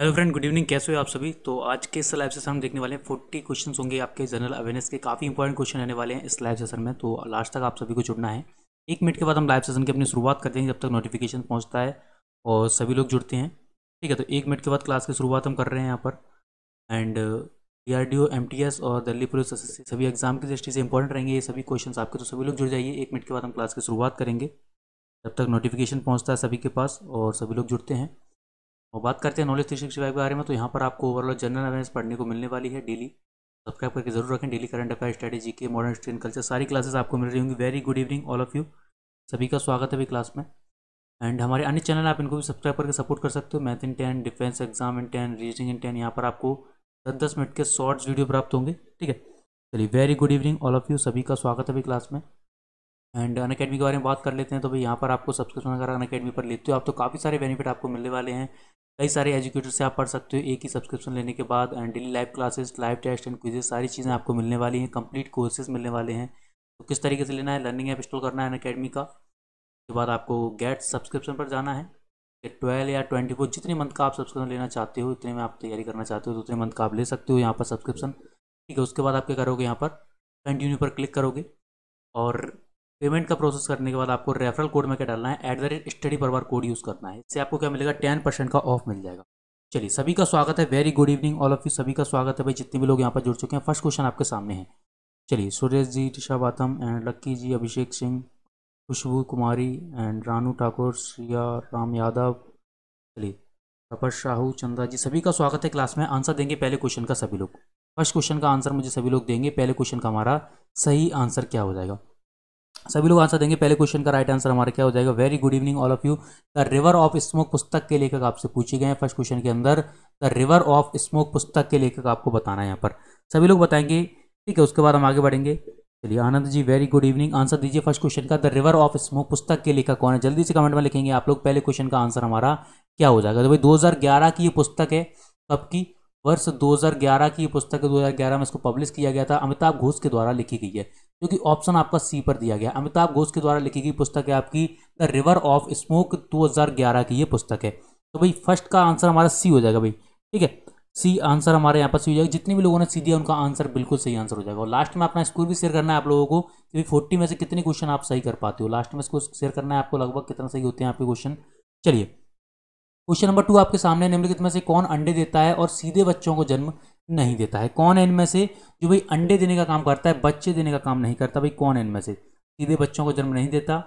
hello friend good evening कैसे हो आप सभी तो आज के इस लाइव सेशन हम देखने वाले हैं फोर्टी क्वेश्चन होंगे आपके जनरल अवेयरनेस के काफ़ी इंपॉर्टेंट क्वेश्चन रहने वाले हैं इस लाइव सेशन में तो लास्ट तक आप सभी को जुड़ना है एक मिनट के बाद हम लाइव सेशन की अपनी शुरुआत करते हैं जब तक नोटिफिकेशन पहुँचता है और सभी लोग जुड़ते हैं ठीक है तो एक मिनट के बाद क्लास की शुरुआत हम कर रहे हैं यहाँ पर and D R D O M T S और दिल्ली पुलिस सभी एग्जाम की दृष्टि से इंपॉर्टेंट रहेंगे ये सभी क्वेश्चन आपके तो सभी लोग जुड़ जाइए एक मिनट के बाद हम क्लास की शुरुआत करेंगे जब तक नोटिफिकेशन पहुँचता है सभी के पास और सभी लोग जुड़ते हैं और बात करते हैं नॉलेज थ्री विभाग फाइव के बारे में तो यहाँ पर आपको ओवरऑल जनरल अवेयरनेस पढ़ने को मिलने वाली है डेली सब्सक्राइब करके जरूर रखें डेली करंट अफेयर स्ट्रेटेजी के मॉडर्न हिस्ट्री एंड कल्चर सारी क्लासेस आपको मिल रही होंगी very good evening all of you सभी का स्वागत है अभी क्लास में एंड हमारे अन्य चैनल आप इनको भी सब्सक्राइब करके सपोर्ट कर सकते हो math in ten defence exam in ten reasoning in ten यहाँ पर आपको दस दस मिनट के शॉर्ट्स वीडियो प्राप्त होंगे ठीक है चलिए very good evening all of you सभी का स्वागत है अभी क्लास में एंड अन अकेडमी के बारे में बात कर लेते हैं तो भाई यहाँ पर आपको सब्सक्रिप्शन अगर अन अकेडमी पर लेते हो आप तो काफ़ी सारे बेनिफिट आपको मिलने वाले हैं कई सारे एजुकेटर से आप पढ़ सकते हो एक ही सब्सक्रिप्शन लेने के बाद and daily live classes live test and quizzes सारी चीज़ें आपको मिलने वाली हैं कंप्लीट कोर्सेज मिलने वाले हैं तो किस तरीके से लेना है लर्निंग ऐप इंस्टॉल करना है एन अकेडमी का उसके बाद आपको गेट सब्सक्रिप्शन पर जाना है ट्वेल्व या ट्वेंटी फोर जितने मंथ का आप सब्सक्रिप्शन लेना चाहते हो उतने में आप तैयारी करना चाहते हो तो उतने मंथ का आप ले सकते हो यहाँ पर सब्सक्रिप्शन ठीक है उसके बाद आप क्या करोगे यहाँ पर कंटिन्यू पर क्लिक करोगे और पेमेंट का प्रोसेस करने के बाद आपको रेफरल कोड में क्या डालना है एट द रेट स्टडी परवर कोड यूज़ करना है इससे आपको क्या मिलेगा टेन परसेंट का ऑफ मिल जाएगा चलिए सभी का स्वागत है very good evening all of you सभी का स्वागत है भाई जितने भी लोग यहाँ पर जुड़ चुके हैं फर्स्ट क्वेश्चन आपके सामने है चलिए सुरेश जी ऋषा बातम and Lucky ji Abhishek Singh Khushboo Kumari and Ranu Thakur Shriya Ram Yadav चलिए तपस शाहू चंद्रा जी सभी का स्वागत है क्लास में आंसर देंगे पहले क्वेश्चन का सभी लोग फर्स्ट क्वेश्चन का आंसर मुझे सभी लोग देंगे पहले क्वेश्चन का हमारा सही आंसर क्या हो जाएगा सभी लोग आंसर देंगे पहले क्वेश्चन का राइट आंसर हमारा क्या हो जाएगा very good evening all of you the river of smoke पुस्तक के लेखक आपसे पूछे गए हैं फर्स्ट क्वेश्चन के अंदर द रिवर ऑफ स्मोक पुस्तक के लेखक आपको बताना है यहाँ पर सभी लोग बताएंगे ठीक है उसके बाद हम आगे बढ़ेंगे चलिए Anand ji very good evening answer दीजिए फर्स्ट क्वेश्चन का द रिवर ऑफ स्मोक पुस्तक के लेखक कौन है जल्दी से कमेंट में लिखेंगे आप लोग पहले क्वेश्चन का आंसर हमारा क्या हो जाएगा तो भाई दो की ये पुस्तक है कब की वर्ष 2011 की ये पुस्तक है 2011 में इसको पब्लिश किया गया था अमिताभ घोष के द्वारा लिखी गई है जो कि ऑप्शन आपका सी पर दिया गया अमिताभ घोष के द्वारा लिखी गई पुस्तक है आपकी द रिवर ऑफ स्मोक 2011 की ये पुस्तक है तो भाई फर्स्ट का आंसर हमारा सी हो जाएगा भाई ठीक है सी आंसर हमारे यहाँ पर सी हो जाएगा जितने भी लोगों ने सी दिया उनका आंसर बिल्कुल सही आंसर हो जाएगा और लास्ट में अपना स्कोर भी शेयर करना है आप लोगों को कि फोर्टी में से कितने क्वेश्चन आप सही कर पाते हो लास्ट में इसको शेयर करना है आपको लगभग कितना सही होते हैं आपके क्वेश्चन चलिए क्वेश्चन नंबर टू आपके सामने निम्नलिखित में से कौन अंडे देता है और सीधे बच्चों को जन्म नहीं देता है कौन है इनमें से जो भाई अंडे देने का काम करता है बच्चे देने का काम नहीं करता भाई कौन है इनमें से सीधे बच्चों को जन्म नहीं देता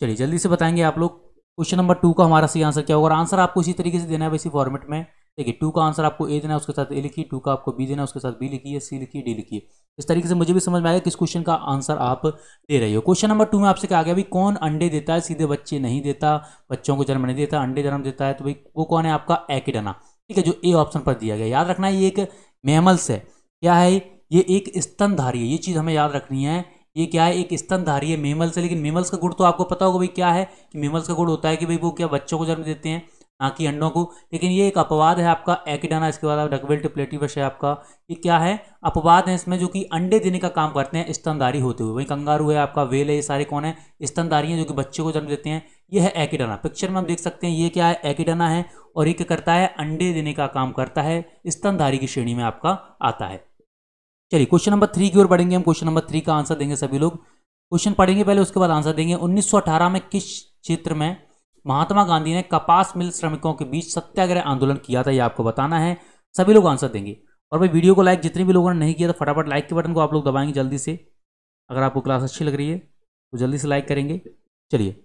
चलिए जल्दी से बताएंगे आप लोग क्वेश्चन नंबर टू का हमारा सही आंसर क्या होगा आंसर आपको इसी तरीके से देना है इसी फॉर्मेट में देखिए टू का आंसर आपको ए देना है उसके साथ ए लिखिए टू का आपको बी देना है उसके साथ बी लिखिए सी लिखिए डी लिखिए इस तरीके से मुझे भी समझ में आएगा किस क्वेश्चन का आंसर आप दे रहे हो क्वेश्चन नंबर टू में आपसे क्या आ गया भाई कौन अंडे देता है सीधे बच्चे नहीं देता बच्चों को जन्म नहीं देता अंडे जन्म देता है तो भाई वो कौन है आपका एकिडना ठीक है जो ए ऑप्शन पर दिया गया याद रखना है ये एक मैमल्स है क्या है ये एक स्तनधारी है ये चीज़ हमें याद रखनी है ये क्या है एक स्तनधारी है मेमल्स है लेकिन मेमल्स का गुड़ तो आपको पता होगा भाई क्या है कि मेमल्स का गुड़ होता है कि भाई वो क्या बच्चों को जन्म देते हैं ना कि अंडों को लेकिन ये एक अपवाद है आपका एकडाना इसके बाद डकवेल टिप्लेटिवस है आपका ये क्या है अपवाद है इसमें जो कि अंडे देने का काम करते हैं स्तनधारी होते हुए वही कंगारू है आपका वेल है ये सारे कौन है स्तनधारी हैं जो कि बच्चे को जन्म देते हैं ये है एकडाना पिक्चर में हम देख सकते हैं ये क्या है एकडाना है और ये क्या करता है अंडे देने का काम करता है स्तनधारी की श्रेणी में आपका आता है चलिए क्वेश्चन नंबर थ्री की ओर बढ़ेंगे हम क्वेश्चन नंबर थ्री का आंसर देंगे सभी लोग क्वेश्चन पढ़ेंगे पहले उसके बाद आंसर देंगे 1918 में किस क्षेत्र में महात्मा गांधी ने कपास मिल श्रमिकों के बीच सत्याग्रह आंदोलन किया था ये आपको बताना है सभी लोग आंसर देंगे और भाई वीडियो को लाइक जितने भी लोगों ने नहीं किया तो फटाफट लाइक के बटन को आप लोग दबाएंगे जल्दी से अगर आपको क्लास अच्छी लग रही है तो जल्दी से लाइक करेंगे चलिए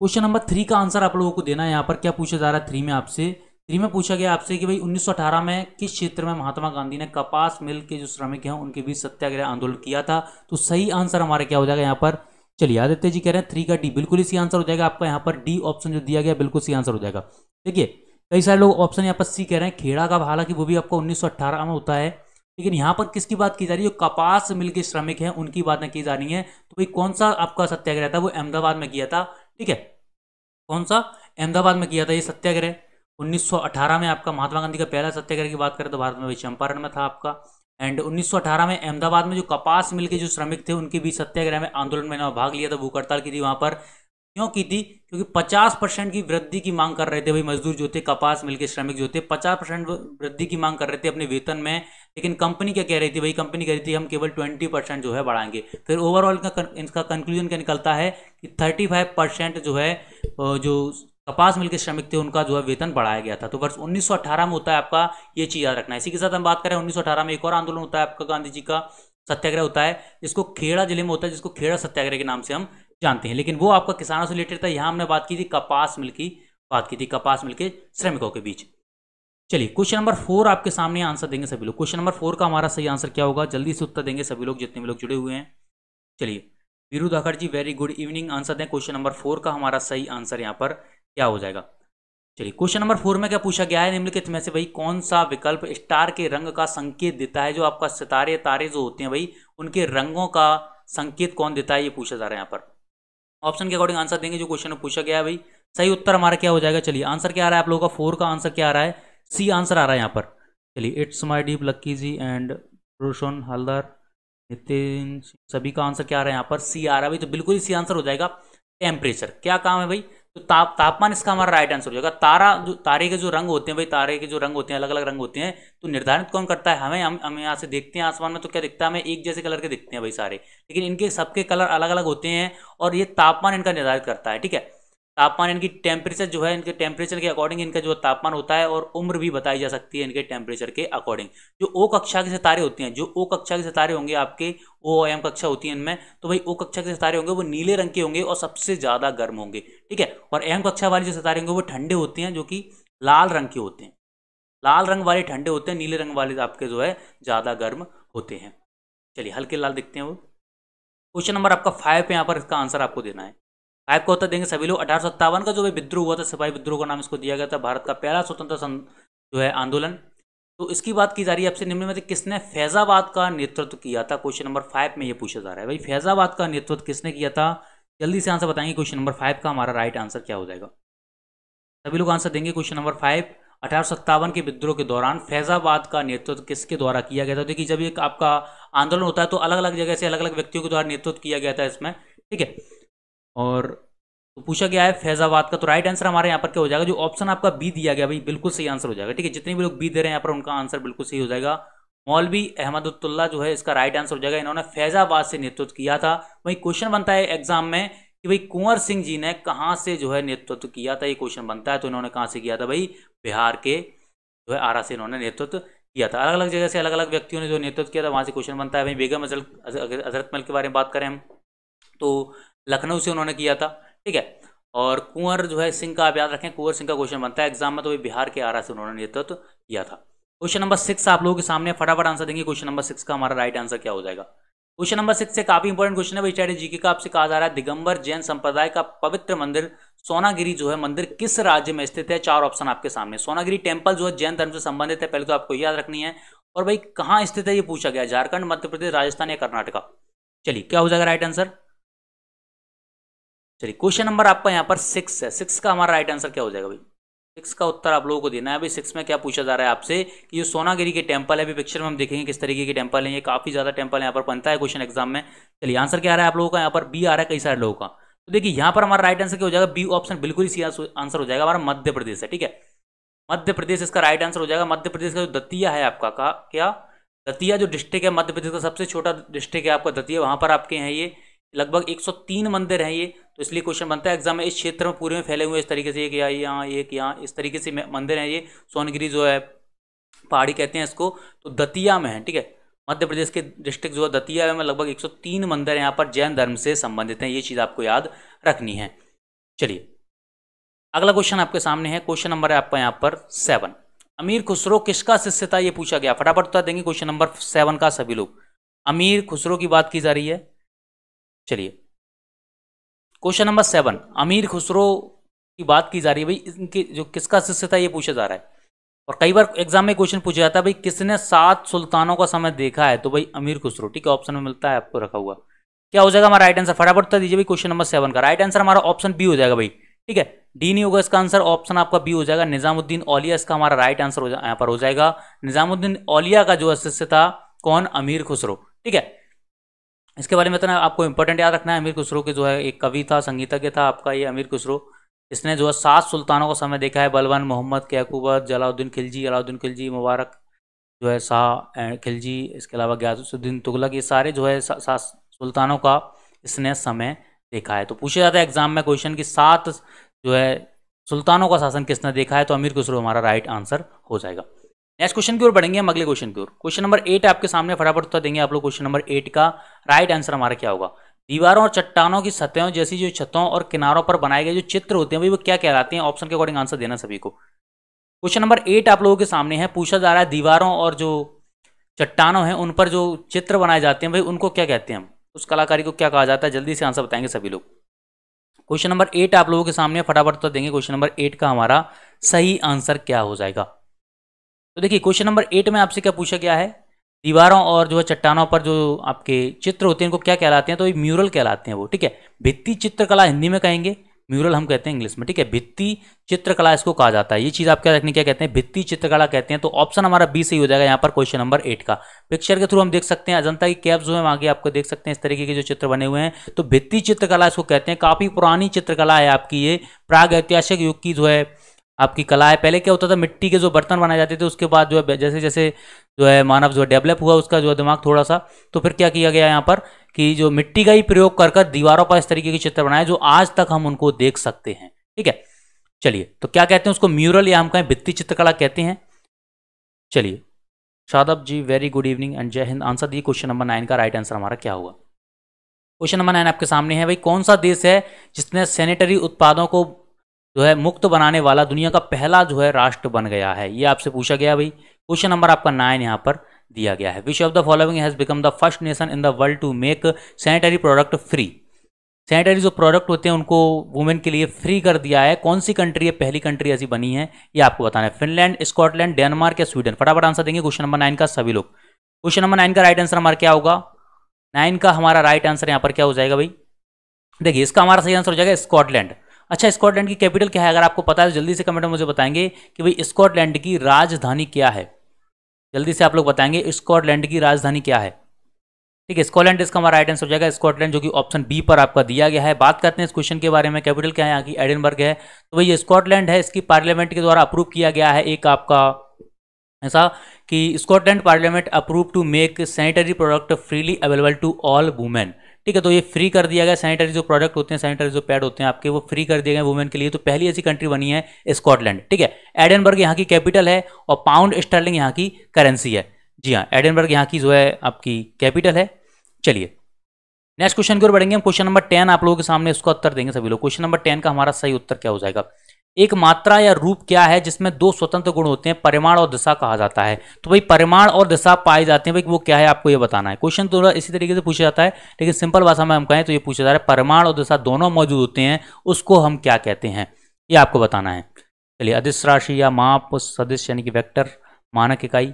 क्वेश्चन नंबर थ्री का आंसर आप लोगों को देना है यहाँ पर क्या पूछा जा रहा है थ्री में आपसे थ्री में पूछा गया आपसे कि भाई 1918 में किस क्षेत्र में महात्मा गांधी ने कपास मिल के जो श्रमिक हैं उनके बीच सत्याग्रह आंदोलन किया था तो सही आंसर हमारा क्या हो जाएगा यहाँ पर चलिए आदित्य जी कह रहे हैं थ्री का डी बिल्कुल इसी आंसर हो जाएगा आपका यहाँ पर डी ऑप्शन जो दिया गया बिल्कुल सही आंसर हो जाएगा देखिए कई सारे लोग ऑप्शन यहाँ पर सी कह रहे हैं खेड़ा का हालांकि वो भी आपका उन्नीस में होता है लेकिन यहाँ पर किसकी बात की जा रही है जो कपास मिल के श्रमिक हैं उनकी बात ना की जा रही है तो भाई कौन सा आपका सत्याग्रह था वो अहमदाबाद में किया था ठीक है कौन सा अहमदाबाद में किया था ये सत्याग्रह 1918 में आपका महात्मा गांधी का पहला सत्याग्रह की बात करें तो भारत में भाई चंपारण में था आपका एंड 1918 में अहमदाबाद में जो कपास मिल के जो श्रमिक थे उनके बीच सत्याग्रह में आंदोलन में भाग लिया था भूख हड़ताल की थी वहाँ पर क्यों की थी क्योंकि 50 परसेंट की वृद्धि की मांग कर रहे थे भाई मजदूर जो थे कपास मिल के श्रमिक जो थे 50 परसेंट वृद्धि की मांग कर रहे थे अपने वेतन में लेकिन कंपनी क्या कह रही थी भाई कंपनी कह रही थी हम केवल 20 परसेंट जो है बढ़ाएंगे फिर ओवरऑल का इसका कंक्लूजन क्या निकलता है कि 35 परसेंट जो है जो कपास मिल के श्रमिक थे उनका जो है वेतन बढ़ाया गया था तो वर्ष 1918 में होता है आपका ये चीज़ याद रखना है इसी के साथ हम बात करें 1918 में एक और आंदोलन होता है आपका गांधी जी का सत्याग्रह होता है जिसको खेड़ा जिले में होता है जिसको खेड़ा सत्याग्रह के नाम से हम जानते हैं लेकिन वो आपका किसानों से रिलेटेड था यहाँ हमने बात की थी कपास मिल की बात की थी कपास मिल के श्रमिकों के बीच चलिए क्वेश्चन नंबर फोर आपके सामने आंसर देंगे सभी लोग क्वेश्चन नंबर फोर का हमारा सही आंसर क्या होगा जल्दी से उत्तर देंगे सभी लोग जितने भी लोग जुड़े हुए हैं चलिए Veeru Dhakar ji very good evening answer दें क्वेश्चन नंबर फोर का हमारा सही आंसर यहाँ पर क्या हो जाएगा चलिए क्वेश्चन नंबर फोर में क्या पूछा गया है निम्नलिखित में से भाई कौन सा विकल्प स्टार के रंग का संकेत देता है जो आपका सितारे तारे जो होते हैं भाई उनके रंगों का संकेत कौन देता है ये पूछा जा रहा है यहाँ पर ऑप्शन के अकॉर्डिंग आंसर देंगे जो क्वेश्चन में पूछा गया है भाई सही उत्तर हमारा क्या हो जाएगा चलिए आंसर क्या आ रहा है आप लोगों का फोर का आंसर क्या आ रहा है सी आंसर आ रहा है यहाँ पर चलिए it's my Deep Lucky ji and Roshan Haldar Nitin सभी का आंसर क्या आ रहा है यहाँ पर सी आ रहा है भाई तो बिल्कुल ही सी आंसर हो जाएगा टेम्परेचर क्या काम है भाई तो ताप तापमान इसका हमारा राइट आंसर हो जाएगा तारा जो तारे के जो रंग होते हैं भाई तारे के जो रंग होते हैं अलग अलग रंग होते हैं तो निर्धारित कौन करता है हमें हम हम यहाँ से देखते हैं आसमान में तो क्या दिखता है हमें एक जैसे कलर के दिखते हैं भाई सारे लेकिन इनके सबके कलर अलग अलग होते हैं और ये तापमान इनका निर्धारित करता है ठीक है तापमान इनकी टेम्परेचर जो है इनके टेम्परेचर के अकॉर्डिंग इनका जो तापमान होता है और उम्र भी बताई जा सकती है इनके टेम्परेचर के अकॉर्डिंग जो ओ कक्षा के सितारे होते हैं जो ओ कक्षा के सितारे होंगे आपके ओ एम कक्षा होती है इनमें तो भाई ओ कक्षा के सितारे होंगे वो नीले रंग के होंगे और सबसे ज़्यादा गर्म होंगे ठीक है और एम कक्षा वाले जो सितारे होंगे वो ठंडे होते हैं जो कि लाल रंग के होते हैं लाल रंग वाले ठंडे होते हैं नीले रंग वाले आपके जो है ज़्यादा गर्म होते हैं चलिए हल्के लाल देखते हैं वो क्वेश्चन नंबर आपका फाइव पे यहाँ पर इसका आंसर आपको देना है फाइव को उत्तर देंगे सभी लोग अठारह का जो भी विद्रोह हुआ था सिपाही विद्रोह का नाम इसको दिया गया था भारत का पहला स्वतंत्र जो है आंदोलन तो इसकी बात की जा रही है आपसे निम्न में से किसने फैजाबाद का नेतृत्व किया था क्वेश्चन नंबर फाइव में ये पूछा जा रहा है भाई फैजाबाद का नेतृत्व किसने किया था जल्दी से आंसर बताएंगे क्वेश्चन नंबर फाइव का हमारा राइट आंसर क्या हो जाएगा सभी लोग आंसर देंगे क्वेश्चन नंबर फाइव अठारह के विद्रोह के दौरान फैजाबाद का नेतृत्व किसके द्वारा किया गया था तो देखिए जब एक आपका आंदोलन होता है तो अलग अलग जगह से अलग अलग व्यक्तियों के द्वारा नेतृत्व किया गया था इसमें ठीक है और तो पूछा गया है फैजाबाद का तो राइट आंसर हमारे यहाँ पर क्या हो जाएगा जो ऑप्शन आपका बी दिया गया भाई बिल्कुल सही आंसर हो जाएगा ठीक है जितने भी लोग बी दे रहे हैं यहाँ पर उनका आंसर बिल्कुल सही हो जाएगा मौलवी अहमदुल्ला जो है इसका राइट आंसर हो जाएगा इन्होंने फैजाबाद से नेतृत्व किया था वहीं क्वेश्चन बनता है एग्जाम में कि भाई कुंवर सिंह जी ने कहाँ से जो है नेतृत्व किया था ये क्वेश्चन बनता है तो इन्होंने कहाँ से किया था भाई बिहार के जो है आरा से इन्होंने नेतृत्व किया था अलग अलग जगह से अलग अलग व्यक्तियों ने जो नेतृत्व किया था वहाँ से क्वेश्चन बनता है भाई बेगम अजरत मल के बारे में बात करें हम तो लखनऊ से उन्होंने किया था ठीक है और कुंवर जो है सिंह का आप याद रखें कुंवर सिंह का क्वेश्चन बनता है एग्जाम में तो बिहार के आरा से उन्होंने नेतृत्व तो किया था क्वेश्चन नंबर सिक्स आप लोगों के सामने फटाफट आंसर देंगे क्वेश्चन नंबर सिक्स का हमारा राइट आंसर क्या हो जाएगा क्वेश्चन नंबर सिक्स से काफी इंपॉर्टेंट क्वेश्चन है भाई स्टैटी जीके का आपसे कहा जा रहा है दिगंबर जैन संप्रदाय का पवित्र मंदिर सोनागिरी जो है मंदिर किस राज्य में स्थित है चार ऑप्शन आपके सामने सोनागिरी टेम्पल जो है जैन धर्म से संबंधित है पहले तो आपको याद रखनी है और भाई कहाँ स्थित है ये पूछा गया झारखंड मध्य प्रदेश राजस्थान या कर्नाटका चलिए क्या हो जाएगा राइट आंसर चलिए क्वेश्चन नंबर आपका यहाँ पर सिक्स है सिक्स का हमारा राइट आंसर क्या हो जाएगा भाई सिक्स का उत्तर आप लोगों को देना है अभी सिक्स में क्या पूछा जा रहा है आपसे कि जो सोनागिरी के टेम्पल है अभी पिक्चर में हम देखेंगे किस तरीके के टेम्पल है ये काफी ज्यादा टेम्पल यहाँ पर बनता है क्वेश्चन एग्जाम में चलिए आंसर क्या आ रहा है आप लोगों का यहाँ पर बी आ रहा है कई सारे लोगों का तो देखिए यहाँ पर हमारा राइट आंसर क्या हो जाएगा बी ऑप्शन बिल्कुल इसी सी आंसर हो जाएगा हमारा मध्य प्रदेश है ठीक है मध्य प्रदेश इसका राइट आंसर हो जाएगा मध्य प्रदेश का जो दतिया है आपका का क्या दतिया जो डिस्ट्रिक्ट है मध्य प्रदेश का सबसे छोटा डिस्ट्रिक्ट है आपका दतिया वहाँ पर आपके हैं ये लगभग 103 मंदिर हैं ये तो इसलिए क्वेश्चन बनता है एग्जाम में इस क्षेत्र में पूरे में फैले हुए इस तरीके से एक यहाँ यहाँ एक यहाँ इस तरीके से मंदिर हैं ये सोनगिरी जो है पहाड़ी कहते हैं इसको तो दतिया में है ठीक है मध्य प्रदेश के डिस्ट्रिक्ट जो है दतिया में लगभग एक मंदिर यहाँ पर जैन धर्म से संबंधित हैं ये चीज़ आपको याद रखनी है चलिए अगला क्वेश्चन आपके सामने है क्वेश्चन नंबर है आपका यहाँ पर सेवन अमीर खुसरो किसका शिष्य था ये पूछा गया फटाफट तो देंगे क्वेश्चन नंबर सेवन का सभी लोग अमीर खुसरो की बात की जा रही है चलिए क्वेश्चन नंबर सेवन अमीर खुसरो की बात की जा रही है भाई इनके जो किसका शिष्य था ये पूछा जा रहा है और कई बार एग्जाम में क्वेश्चन पूछा जाता है भाई किसने सात सुल्तानों का समय देखा है तो भाई अमीर खुसरो ठीक है ऑप्शन में मिलता है आपको रखा हुआ क्या हो जाएगा हमारा राइट आंसर फटाफट बता दीजिए भाई क्वेश्चन नंबर सेवन का राइट आंसर हमारा ऑप्शन बी हो जाएगा भाई ठीक है डी नहीं होगा इसका आंसर ऑप्शन आपका बी हो जाएगा निजामुद्दीन ओलिया इसका हमारा राइट आंसर यहाँ पर हो जाएगा निजामुद्दीन ओलिया का जो शिष्य था कौन अमीर खुसरो ठीक है इसके बारे में इतना तो आपको इंपॉर्टेंट याद रखना है अमीर खुसरो के जो है एक कवि था संगीतज्ञ था आपका ये अमीर खुसरो इसने जो है सात सुल्तानों का समय देखा है बलवान मोहम्मद कैकूबत जलाउद्दीन खिलजी अलाउद्दीन खिलजी मुबारक जो है शाह खिलजी इसके अलावा गयासुद्दीन तुगलक ये सारे जो है सात सुल्तानों का इसने समय देखा है तो पूछा जाता है एग्जाम में क्वेश्चन की सात जो है सुल्तानों का शासन किसने देखा है तो अमीर खुसरो हमारा राइट आंसर हो जाएगा नेक्स्ट क्वेश्चन की ओर बढ़ेंगे हम अगले क्वेश्चन की ओर क्वेश्चन नंबर एट आपके सामने फटाफट उत्तर देंगे आप लोग क्वेश्चन नंबर एट का राइट आंसर हमारा क्या होगा दीवारों और चट्टानों की सतहों जैसी जो छतों और किनारों पर बनाए गए जो चित्र होते हैं भाई वो क्या कहलाते हैं ऑप्शन के अकॉर्डिंग आंसर देना सभी को क्वेश्चन नंबर एट आप लोगों के सामने है पूछा जा रहा है दीवारों और जो चट्टानों हैं उन पर जो चित्र बनाए जाते हैं भाई उनको क्या कहते हैं हम उस कलाकारी को क्या कहा जाता है जल्दी से आंसर बताएंगे सभी लोग क्वेश्चन नंबर एट आप लोगों के सामने फटाफट उत्तर देंगे क्वेश्चन नंबर एट का हमारा सही आंसर क्या हो जाएगा तो देखिए क्वेश्चन नंबर एट में आपसे क्या पूछा गया है दीवारों और जो है चट्टानों पर जो आपके चित्र होते हैं इनको क्या कहलाते हैं तो ये म्यूरल कहलाते हैं वो ठीक है भित्ति चित्रकला हिंदी में कहेंगे म्यूरल हम कहते हैं इंग्लिश में ठीक है भित्ति चित्रकला इसको कहा जाता है ये चीज़ आप क्या रखने क्या कहते हैं भित्ती चित्रकला कहते हैं तो ऑप्शन हमारा बी सही हो जाएगा यहाँ पर क्वेश्चन नंबर एट का पिक्चर के थ्रू हम देख सकते हैं अजंता की कैप जो है आगे आपको देख सकते हैं इस तरीके के जो चित्र बने हुए हैं तो भित्ती चित्रकला इसको कहते हैं काफ़ी पुरानी चित्रकला है आपकी ये प्राग ऐतिहासिक युग की जो है आपकी कला है पहले क्या होता था मिट्टी के जो बर्तन बनाए जाते थे उसके बाद जो है जैसे जैसे जो है मानव जो है डेवलप हुआ उसका जो है दिमाग थोड़ा सा तो फिर क्या किया गया यहाँ पर कि जो मिट्टी का ही प्रयोग कर कर दीवारों पर इस तरीके के चित्र बनाए जो आज तक हम उनको देख सकते हैं ठीक है चलिए तो क्या कहते हैं उसको म्यूरल या हम कहें भित्ती चित्रकला कहते हैं चलिए Shadab ji very good evening and जय हिंद आंसर दिए क्वेश्चन नंबर नाइन का राइट आंसर हमारा क्या हुआ क्वेश्चन नंबर नाइन आपके सामने है भाई कौन सा देश है जिसने सैनिटरी उत्पादों को जो है मुक्त बनाने वाला दुनिया का पहला जो है राष्ट्र बन गया है ये आपसे पूछा गया भाई क्वेश्चन नंबर आपका नाइन यहाँ पर दिया गया है which of the following has become the first nation in the world to make sanitary product free sanitary जो प्रोडक्ट होते हैं उनको वुमेन के लिए फ्री कर दिया है कौन सी कंट्री है पहली कंट्री ऐसी बनी है ये आपको बताना है फिनलैंड स्कॉटलैंड डेनमार्क या स्वीडन फटाफट आंसर देंगे क्वेश्चन नंबर नाइन का सभी लोग क्वेश्चन नंबर नाइन का राइट आंसर हमारा क्या होगा नाइन का हमारा राइट आंसर यहाँ पर क्या हो जाएगा भाई देखिए इसका हमारा सही आंसर हो जाएगा स्कॉटलैंड अच्छा स्कॉटलैंड की कैपिटल क्या है अगर आपको पता है तो जल्दी से कमेंट में मुझे बताएंगे कि भाई स्कॉटलैंड की राजधानी क्या है जल्दी से आप लोग बताएंगे स्कॉटलैंड की राजधानी क्या है ठीक है स्कॉटलैंड इसका हमारा राइट आंसर हो जाएगा स्कॉटलैंड जो कि ऑप्शन बी पर आपका दिया गया है बात करते हैं इस क्वेश्चन के बारे में कैपिटल क्या है यहाँ की एडिनबर्ग है तो भाई ये स्कॉटलैंड है इसकी पार्लियामेंट के द्वारा अप्रूव किया गया है एक आपका ऐसा कि Scotland parliament approve to make sanitary product freely available to all women ठीक है तो ये फ्री कर दिया गया सैनिटरी जो प्रोडक्ट होते हैं सैनिटरी जो पैड होते हैं आपके वो फ्री कर दिए गए वुमेन के लिए तो पहली ऐसी कंट्री बनी है स्कॉटलैंड ठीक है एडनबर्ग यहाँ की कैपिटल है और पाउंड स्टर्लिंग यहाँ की करेंसी है जी हाँ एडनबर्ग यहाँ की जो है आपकी कैपिटल है चलिए नेक्स्ट क्वेश्चन की ओर बढ़ेंगे हम क्वेश्चन नंबर टेन आप लोगों के सामने उसका उत्तर देंगे सभी लोग क्वेश्चन नंबर टेन का हमारा सही उत्तर क्या हो जाएगा एक मात्रा या रूप क्या है जिसमें दो स्वतंत्र गुण होते हैं परिमाण और दिशा कहा जाता है तो भाई परिमाण और दिशा पाए जाते हैं भाई वो क्या है आपको ये बताना है क्वेश्चन तो इसी तरीके से पूछा जाता है लेकिन सिंपल भाषा में हम कहें तो ये पूछा जा रहा है परिमाण और दिशा दोनों मौजूद होते हैं उसको हम क्या कहते हैं ये आपको बताना है चलिए अदिश राशि या माप सदस्य यानी कि वैक्टर मानक इकाई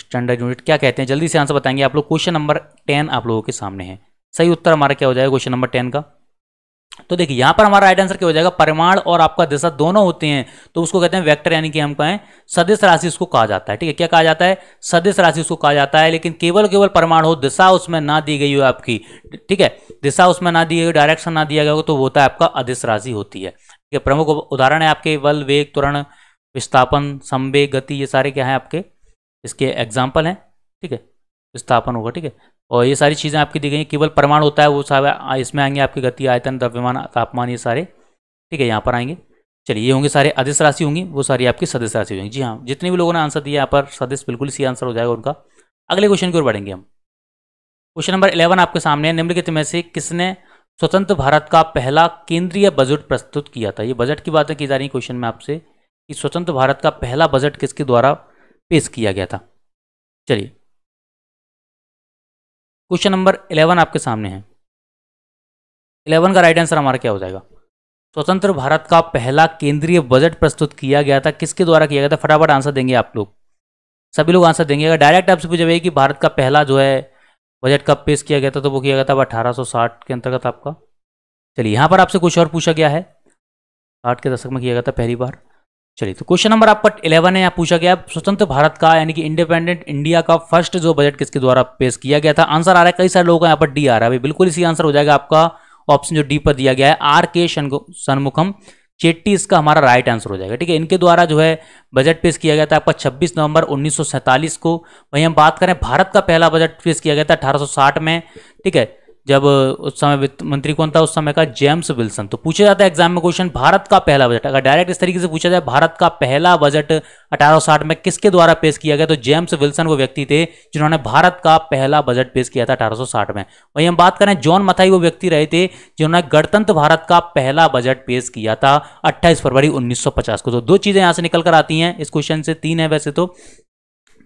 स्टैंडर्ड यूनिट क्या कहते हैं जल्दी से आंसर बताएंगे आप लोग क्वेश्चन नंबर टेन आप लोगों के सामने है सही उत्तर हमारा क्या हो जाएगा क्वेश्चन नंबर टेन का तो देखिए यहां पर हमारा राइट आंसर क्या हो जाएगा परिमाण और आपका दिशा दोनों होते हैं तो उसको कहते हैं वेक्टर यानी कि हम कहें सदिश राशि उसको कहा जाता है ठीक है क्या कहा जाता है सदिश राशि उसको कहा जाता है लेकिन केवल केवल परिमाण हो दिशा उसमें ना दी गई हो आपकी ठीक है दिशा उसमें ना दी गई डायरेक्शन ना दिया गया हो तो वो होता है आपका अधिस राशि होती है ठीक है प्रमुख उदाहरण है आपके बल वेग त्वरण विस्थापन संवेग गति ये सारे क्या है आपके इसके एग्जाम्पल हैं ठीक है विस्थापन होगा ठीक है और ये सारी चीज़ें आपकी दी गई केवल प्रमाण होता है वो सारे इसमें आएंगे आपकी गति आयतन द्रव्यमान तापमान ये सारे ठीक है यहाँ पर आएंगे चलिए ये होंगे सारे अदिश राशि होंगी वो सारी आपकी सदस्य राशि होंगी जी हाँ जितने भी लोगों ने आंसर दिया यहाँ पर सदस्य बिल्कुल इसी आंसर हो जाएगा उनका अगले क्वेश्चन की ओर बढ़ेंगे हम क्वेश्चन नंबर इलेवन आपके सामने निम्नलिखित में से किसने स्वतंत्र भारत का पहला केंद्रीय बजट प्रस्तुत किया था ये बजट की बातें की जा रही क्वेश्चन में आपसे कि स्वतंत्र भारत का पहला बजट किसके द्वारा पेश किया गया था चलिए क्वेश्चन नंबर इलेवन आपके सामने है इलेवन का राइट आंसर हमारा क्या हो जाएगा स्वतंत्र भारत का पहला केंद्रीय बजट प्रस्तुत किया गया था किसके द्वारा किया गया था फटाफट आंसर देंगे आप लोग सभी लोग आंसर देंगे अगर डायरेक्ट आपसे पूछा जाएगा कि भारत का पहला जो है बजट कब पेश किया गया था तो वो किया गया था अठारह के अंतर्गत आपका चलिए यहाँ पर आपसे कुछ और पूछा गया है साठ के दशक में किया गया था पहली बार चलिए तो क्वेश्चन नंबर आपका इलेवन है यहाँ पूछा गया स्वतंत्र भारत का यानी कि इंडिपेंडेंट इंडिया का फर्स्ट जो बजट किसके द्वारा पेश किया गया था आंसर आ रहा है कई सारे लोगों का यहाँ पर डी आ रहा है बिल्कुल इसी आंसर हो जाएगा आपका ऑप्शन जो डी पर दिया गया है आर के सन्मुखम चेट्टी इसका हमारा राइट आंसर हो जाएगा ठीक है इनके द्वारा जो है बजट पेश किया गया था आपका 26 नवंबर 1947 को वहीं हम बात करें भारत का पहला बजट पेश किया गया था 1860 में ठीक है जब उस समय वित्त मंत्री कौन था उस समय का जेम्स विल्सन तो पूछा जाता है एग्जाम में क्वेश्चन भारत का पहला बजट अगर डायरेक्ट इस तरीके से पूछा जाए भारत का पहला बजट 1860 में किसके द्वारा पेश किया गया तो जेम्स विल्सन वो व्यक्ति थे जिन्होंने भारत का पहला बजट पेश किया था अठारह में वहीं हम बात करें जॉन मथाई वो व्यक्ति रहे थे जिन्होंने गणतंत्र भारत का पहला बजट पेश किया था अट्ठाईस फरवरी उन्नीस को तो दो चीजें यहां से निकल कर आती हैं इस क्वेश्चन से तीन है वैसे तो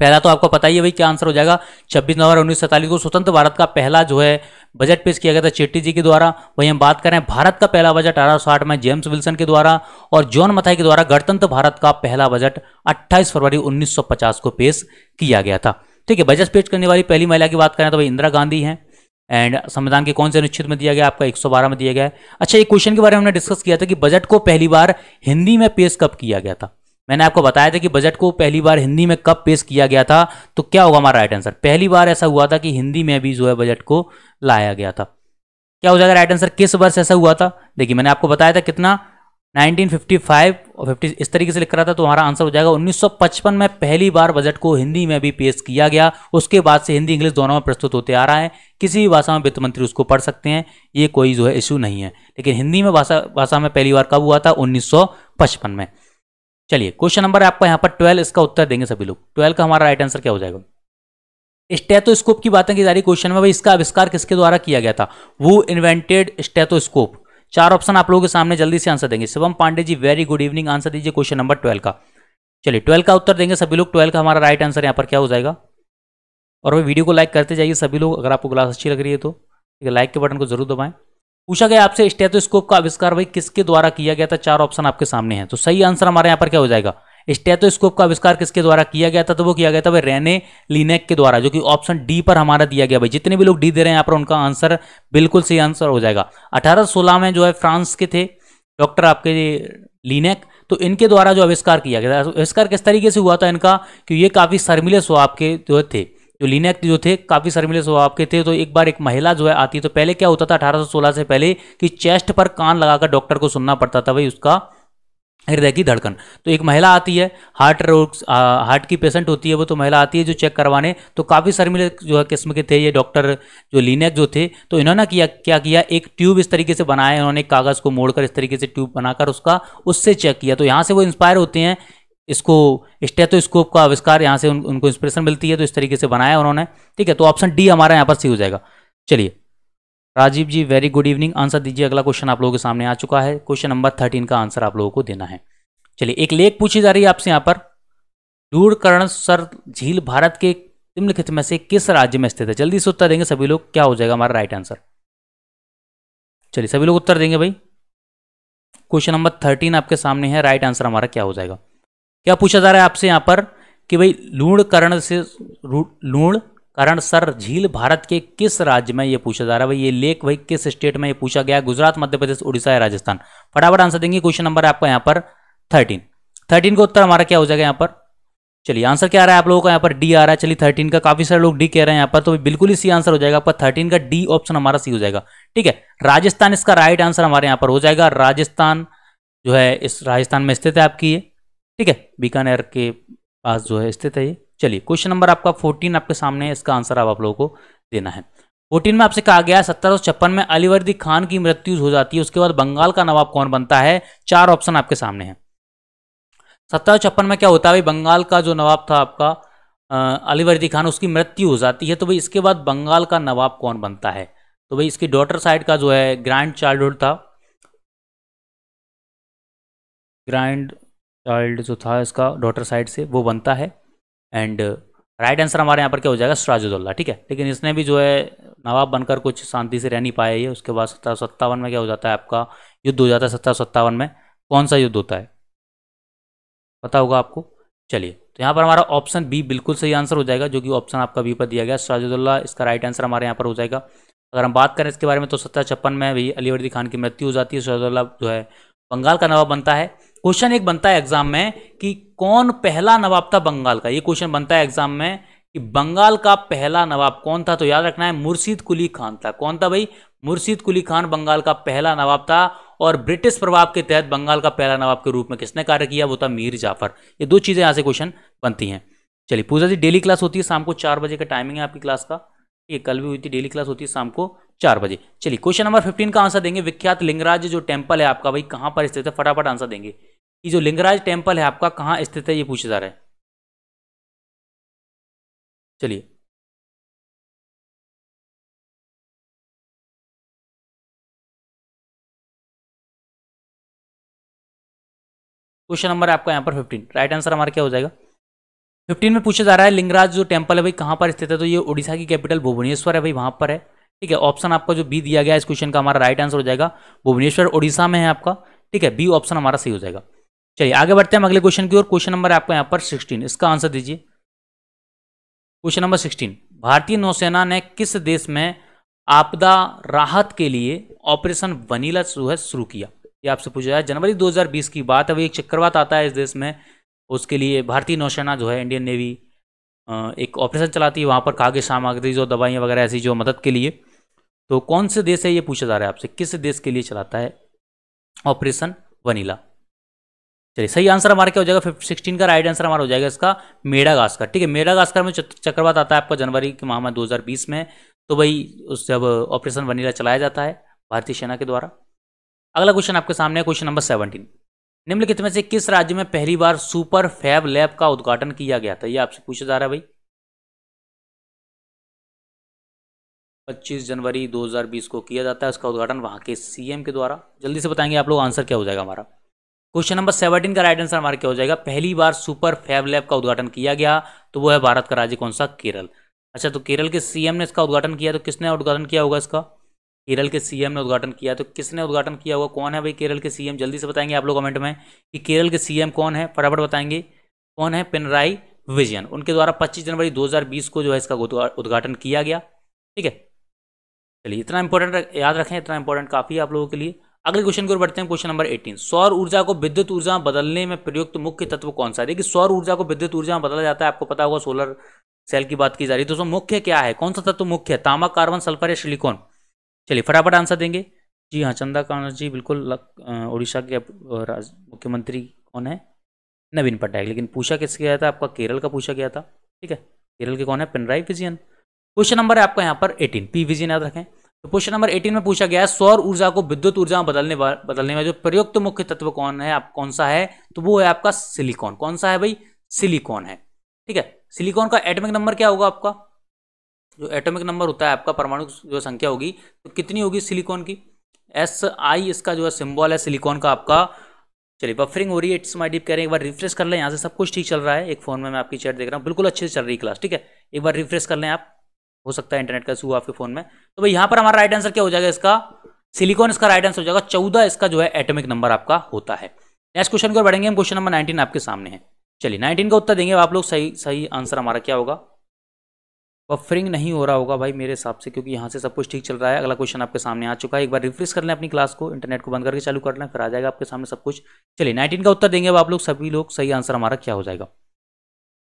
पहला तो आपको पता ही है भाई क्या आंसर हो जाएगा छब्बीस नवंबर उन्नीस को स्वतंत्र भारत का पहला जो है बजट पेश किया गया था चेट्टी जी के द्वारा वहीं हम बात करें भारत का पहला बजट अठारह में जेम्स विल्सन के द्वारा और जॉन मथाई के द्वारा गणतंत्र भारत का पहला बजट 28 फरवरी 1950 को पेश किया गया था ठीक है बजट पेश करने वाली पहली महिला की बात करें तो भाई इंदिरा गांधी है एंड संविधान के कौन से अनुच्छेद में दिया गया आपका एक में दिया गया अच्छा एक क्वेश्चन के बारे में हमने डिस्कस किया था कि बजट को पहली बार हिंदी में पेश कब किया गया था मैंने आपको बताया था कि बजट को पहली बार हिंदी में कब पेश किया गया था तो क्या होगा हमारा राइट आंसर पहली बार ऐसा हुआ था कि हिंदी में भी जो है बजट को लाया गया था क्या हो जाएगा राइट आंसर किस वर्ष ऐसा हुआ था देखिए मैंने आपको बताया था कितना 1955 और 50 इस तरीके से लिख रहा था तो हमारा आंसर हो जाएगा 1955 में पहली बार बजट को हिंदी में भी पेश किया गया उसके बाद से हिंदी इंग्लिश दोनों में प्रस्तुत होते आ रहा है किसी भी भाषा में वित्त मंत्री उसको पढ़ सकते हैं ये कोई जो है इशू नहीं है लेकिन हिंदी में भाषा भाषा में पहली बार कब हुआ था उन्नीस में चलिए क्वेश्चन नंबर आपका यहाँ पर ट्वेल्व इसका उत्तर देंगे सभी लोग ट्वेल्व का हमारा राइट आंसर क्या हो जाएगा स्टेथोस्कोप की बातें की जा रही क्वेश्चन में भाई इसका आविष्कार किसके द्वारा किया गया था वो इन्वेंटेड स्टेथोस्कोप चार ऑप्शन आप लोगों के सामने जल्दी से आंसर देंगे Shivam Pandey ji very good evening answer दीजिए क्वेश्चन नंबर ट्वेल्व का चलिए ट्वेल्व का उत्तर देंगे सभी लोग ट्वेल्व का हमारा राइट आंसर यहाँ पर क्या हो जाएगा और वही वीडियो को लाइक करते जाइए सभी लोग अगर आपको क्लास अच्छी लग रही है तो लाइक के बटन को जरूर दबाएं पूछा गया आपसे स्टेथोस्कोप का आविष्कार भाई किसके द्वारा किया गया था चार ऑप्शन आपके सामने हैं तो सही आंसर हमारे यहाँ पर क्या हो जाएगा स्टेथोस्कोप का आविष्कार किसके द्वारा किया गया था तो वो किया गया था भाई रेने लिनेक के द्वारा जो कि ऑप्शन डी पर हमारा दिया गया भाई जितने भी लोग डी दे रहे हैं यहाँ पर उनका आंसर बिल्कुल सही आंसर हो जाएगा अठारह में जो है फ्रांस के थे डॉक्टर आपके लिनेक तो इनके द्वारा जो आविष्कार किया गया था आविष्कार किस तरीके से हुआ था इनका कि ये काफ़ी शर्मिले स्वभाव के जो थे जो लिनक जो थे काफ़ी शर्मिले स्वभाव के थे तो एक बार एक महिला जो है आती तो पहले क्या होता था अठारह से पहले कि चेस्ट पर कान लगाकर डॉक्टर को सुनना पड़ता था भाई उसका हृदय की धड़कन तो एक महिला आती है हार्ट रोग हार्ट की पेशेंट होती है वो तो महिला आती है जो चेक करवाने तो काफ़ी शर्मिले जो है किस्म के थे ये डॉक्टर जो लीनेक जो थे तो इन्होंने किया क्या किया एक ट्यूब इस तरीके से बनाया इन्होंने कागज़ को मोड़कर इस तरीके से ट्यूब बनाकर उसका उससे चेक किया तो यहाँ से वो इंस्पायर होते हैं इसको स्टेथोस्कोप तो का आविष्कार यहाँ से उन, उनको इंस्पिरेशन मिलती है तो इस तरीके से बनाया उन्होंने ठीक है तो ऑप्शन डी हमारा यहाँ पर सी हो जाएगा चलिए Rajiv ji very good evening answer दीजिए अगला क्वेश्चन आप लोगों के सामने आ चुका है क्वेश्चन नंबर थर्टीन का आंसर आप लोगों को देना है चलिए एक लेख पूछी जा रही है आपसे यहाँ पर दूरकरण सर झील भारत के निम्नलिखित में से किस राज्य में स्थित है जल्दी से उत्तर देंगे सभी लोग क्या हो जाएगा हमारा राइट आंसर चलिए सभी लोग उत्तर देंगे भाई क्वेश्चन नंबर थर्टीन आपके सामने है राइट आंसर हमारा क्या हो जाएगा क्या पूछा जा रहा है आपसे यहां पर कि भाई लूण करण से लूण करण सर झील भारत के किस राज्य में ये पूछा जा रहा है भाई ये लेक भाई किस स्टेट में ये पूछा गया गुजरात मध्य प्रदेश उड़ीसा या राजस्थान फटाफट आंसर देंगे क्वेश्चन नंबर आपका यहाँ पर थर्टीन थर्टीन का उत्तर हमारा क्या हो जाएगा यहाँ पर चलिए आंसर क्या आ रहा है आप लोगों का यहाँ पर डी आ रहा है चलिए थर्टीन का काफी सारे लोग डी कह रहे हैं यहाँ पर तो बिल्कुल ही सी आंसर हो जाएगा आपका थर्टीन का डी ऑप्शन हमारा सी हो जाएगा ठीक है राजस्थान इसका राइट आंसर हमारे यहाँ पर हो जाएगा राजस्थान जो है इस राजस्थान में स्थित है आपकी ये ठीक है बीकानेर के पास जो है स्थित है ये चलिए क्वेश्चन नंबर आपका फोर्टीन आपके सामने है इसका आंसर आप, आप लोगों को देना है फोर्टीन में आपसे कहा गया है सत्रह में अलीवर्दी खान की मृत्यु हो जाती है उसके बाद बंगाल का नवाब कौन बनता है चार ऑप्शन आपके सामने है सत्रह में क्या होता है भाई बंगाल का जो नवाब था आपका अलीवर्दी खान उसकी मृत्यु हो जाती है तो भाई इसके बाद बंगाल का नवाब कौन बनता है तो भाई इसकी डॉटर साइड का जो है ग्रैंड चाइल्डहुड था ग्रैंड चाइल्ड जो था इसका डॉटर साइड से वो बनता है एंड राइट आंसर हमारे यहाँ पर क्या हो जाएगा सराजुद्दौला ठीक है लेकिन इसने भी जो है नवाब बनकर कुछ शांति से रह नहीं पाया ये उसके बाद सत्रह सत्तावन में क्या हो जाता है आपका युद्ध हो जाता है सत्रह सत्तावन में कौन सा युद्ध होता है पता होगा आपको चलिए तो यहाँ पर हमारा ऑप्शन बी बिल्कुल सही आंसर हो जाएगा जो कि ऑप्शन आपका बी पर दिया गया सराजुद्दौला इसका राइट आंसर हमारे यहाँ पर हो जाएगा अगर हम बात करें इसके बारे में तो सत्रह छप्पन में भी अलीवर्दी खान की मृत्यु हो जाती है सराजुद्दौला जो है बंगाल का नवाब बनता है क्वेश्चन एक बनता है एग्जाम में कि कौन पहला नवाब था बंगाल का ये क्वेश्चन बनता है एग्जाम में कि बंगाल का पहला नवाब कौन था तो याद रखना है मुर्शीद कुली खान था कौन था भाई मुर्शीद कुली खान बंगाल का पहला नवाब था और ब्रिटिश प्रभाव के तहत बंगाल का पहला नवाब के रूप में किसने कार्य किया वो था मीर जाफर ये दो चीज़ें यहाँ से क्वेश्चन बनती हैं चलिए पूजा जी डेली क्लास होती है शाम को चार बजे का टाइमिंग है आपकी क्लास का ये कल भी हुई थी डेली क्लास होती है शाम को चार बजे चलिए क्वेश्चन नंबर फिफ्टीन का आंसर देंगे विख्यात लिंगराज जो टेम्पल है आपका भाई कहाँ पर स्थित है फटाफट आंसर देंगे कि जो लिंगराज टेम्पल है आपका कहाँ स्थित है ये पूछा जा रहा है चलिए क्वेश्चन नंबर है आपका यहाँ पर फिफ्टीन राइट आंसर हमारा क्या हो जाएगा फिफ्टीन में पूछा जा रहा है लिंगराज जो टेम्पल है भाई कहाँ पर स्थित है तो ये उड़ीसा की कैपिटल भुवनेश्वर है भाई वहाँ पर है ठीक है ऑप्शन आपका जो बी दिया गया इस क्वेश्चन का हमारा राइट आंसर हो जाएगा भुवनेश्वर उड़ीसा में है आपका ठीक है बी ऑप्शन हमारा सही हो जाएगा चलिए आगे बढ़ते हैं अगले क्वेश्चन की ओर क्वेश्चन नंबर आपका यहाँ पर सिक्सटीन इसका आंसर दीजिए क्वेश्चन नंबर सिक्सटीन भारतीय नौसेना ने किस देश में आपदा राहत के लिए ऑपरेशन वनीला जो है शुरू किया ये आपसे पूछा जाए जनवरी 2020 की बात है एक चक्रवात आता है इस देश में उसके लिए भारतीय नौसेना जो है इंडियन नेवी एक ऑपरेशन चलाती है वहाँ पर के सामग्री जो दवाइयाँ वगैरह ऐसी जो मदद के लिए तो कौन से देश है ये पूछा जा रहा है आपसे किस देश के लिए चलाता है ऑपरेशन वनीला चलिए सही आंसर हमारा क्या हो जाएगा फिफ्टी सिक्सटीन का राइट आंसर हमारा हो जाएगा इसका मेडागास्कर ठीक है मेडागास्कर में चक्रवात आता है आपका जनवरी के माह में बीस में तो भाई उस जब ऑपरेशन वनीला चलाया जाता है भारतीय सेना के द्वारा अगला क्वेश्चन आपके सामने है क्वेश्चन नंबर सेवनटीन निम्नलिखित में से किस राज्य में पहली बार सुपर फैब लैब का उद्घाटन किया गया था ये आपसे पूछा जा रहा है भाई 25 जनवरी 2020 को किया जाता है उसका उद्घाटन वहां के सीएम के द्वारा जल्दी से बताएंगे आप लोग आंसर क्या हो जाएगा हमारा क्वेश्चन नंबर सेवनटीन का राइट आंसर हमारा क्या हो जाएगा पहली बार सुपर फैब लैब का उद्घाटन किया गया तो वो है भारत का राज्य कौन सा केरल अच्छा तो केरल के सीएम ने इसका उद्घाटन किया तो किसने उद्घाटन किया होगा इसका केरल के सीएम ने उद्घाटन किया तो किसने उद्घाटन किया होगा कौन है भाई केरल के सीएम जल्दी से बताएंगे आप लोग कमेंट में कि केरल के सीएम कौन है फटाफट बताएंगे कौन है पिनराई विजयन उनके द्वारा पच्चीस जनवरी बीस को जो है इसका उद्घाटन किया गया ठीक है चलिए इतना इंपॉर्टेंट याद रखें इतना इंपॉर्टेंट काफ़ी आप लोगों के लिए अगले क्वेश्चन की ओर बढ़ते हैं क्वेश्चन नंबर 18 सौर ऊर्जा को विद्युत ऊर्जा बदलने में प्रयुक्त मुख्य तत्व कौन सा है देखिए सौर ऊर्जा को विद्युत ऊर्जा में बदला जाता है आपको पता होगा सोलर सेल की बात की जा रही है तो मुख्य क्या है कौन सा तत्व मुख्य है तांबा कार्बन सल्फर या सिलिकॉन चलिए फटाफट आंसर देंगे जी हाँ चंदा कानर जी बिल्कुल उड़ीसा के मुख्यमंत्री कौन है नवीन पटनायक लेकिन पूछा किसके गया था आपका केरल का पूछा गया था ठीक है केरल के कौन है पिनराई विजियन क्वेश्चन नंबर है आपका यहाँ पर एटीन पी विजियन याद रखें तो क्वेश्चन नंबर 18 में पूछा गया है सौर ऊर्जा को विद्युत ऊर्जा में बदलने बदलने में जो प्रयुक्त मुख्य तत्व कौन है आप कौन सा है तो वो है आपका सिलिकॉन कौन सा है भाई सिलिकॉन है ठीक है सिलिकॉन का एटॉमिक नंबर क्या होगा आपका जो एटॉमिक नंबर होता है आपका परमाणु जो संख्या होगी तो कितनी होगी सिलिकॉन की एस आई इसका जो है सिंबल है सिलिकॉन का आपका चलिए बफरिंग हो रही है इट्स माई डीप कह रहे हैं एक बार रिफ्रेश कर लें यहाँ से सब कुछ ठीक चल रहा है एक फोन में मैं आपकी चैट देख रहा हूँ बिल्कुल अच्छे से चल रही है क्लास ठीक है एक बार रिफ्रेश कर लें आप हो सकता है इंटरनेट का इशू आपके फोन में तो भाई यहाँ पर हमारा राइट आंसर क्या हो जाएगा इसका सिलिकॉन इसका राइट आंसर हो जाएगा चौदह इसका जो है एटॉमिक नंबर आपका होता है नेक्स्ट क्वेश्चन की ओर बढ़ेंगे हम क्वेश्चन नंबर नाइनटीन आपके सामने है चलिए नाइनटीन का उत्तर देंगे आप लोग सही सही आंसर हमारा क्या होगा बफरिंग नहीं हो रहा होगा भाई मेरे हिसाब से क्योंकि यहाँ से सब कुछ ठीक चल रहा है अगला क्वेश्चन आपके सामने आ चुका है एक बार रिफ्रेश कर लें अपनी क्लास को इंटरनेट को बंद करके चालू कर लें फिर आ जाएगा आपके सामने सब कुछ चलिए नाइनटीन का उत्तर देंगे अब आप लोग सभी लोग सही आंसर हमारा क्या हो जाएगा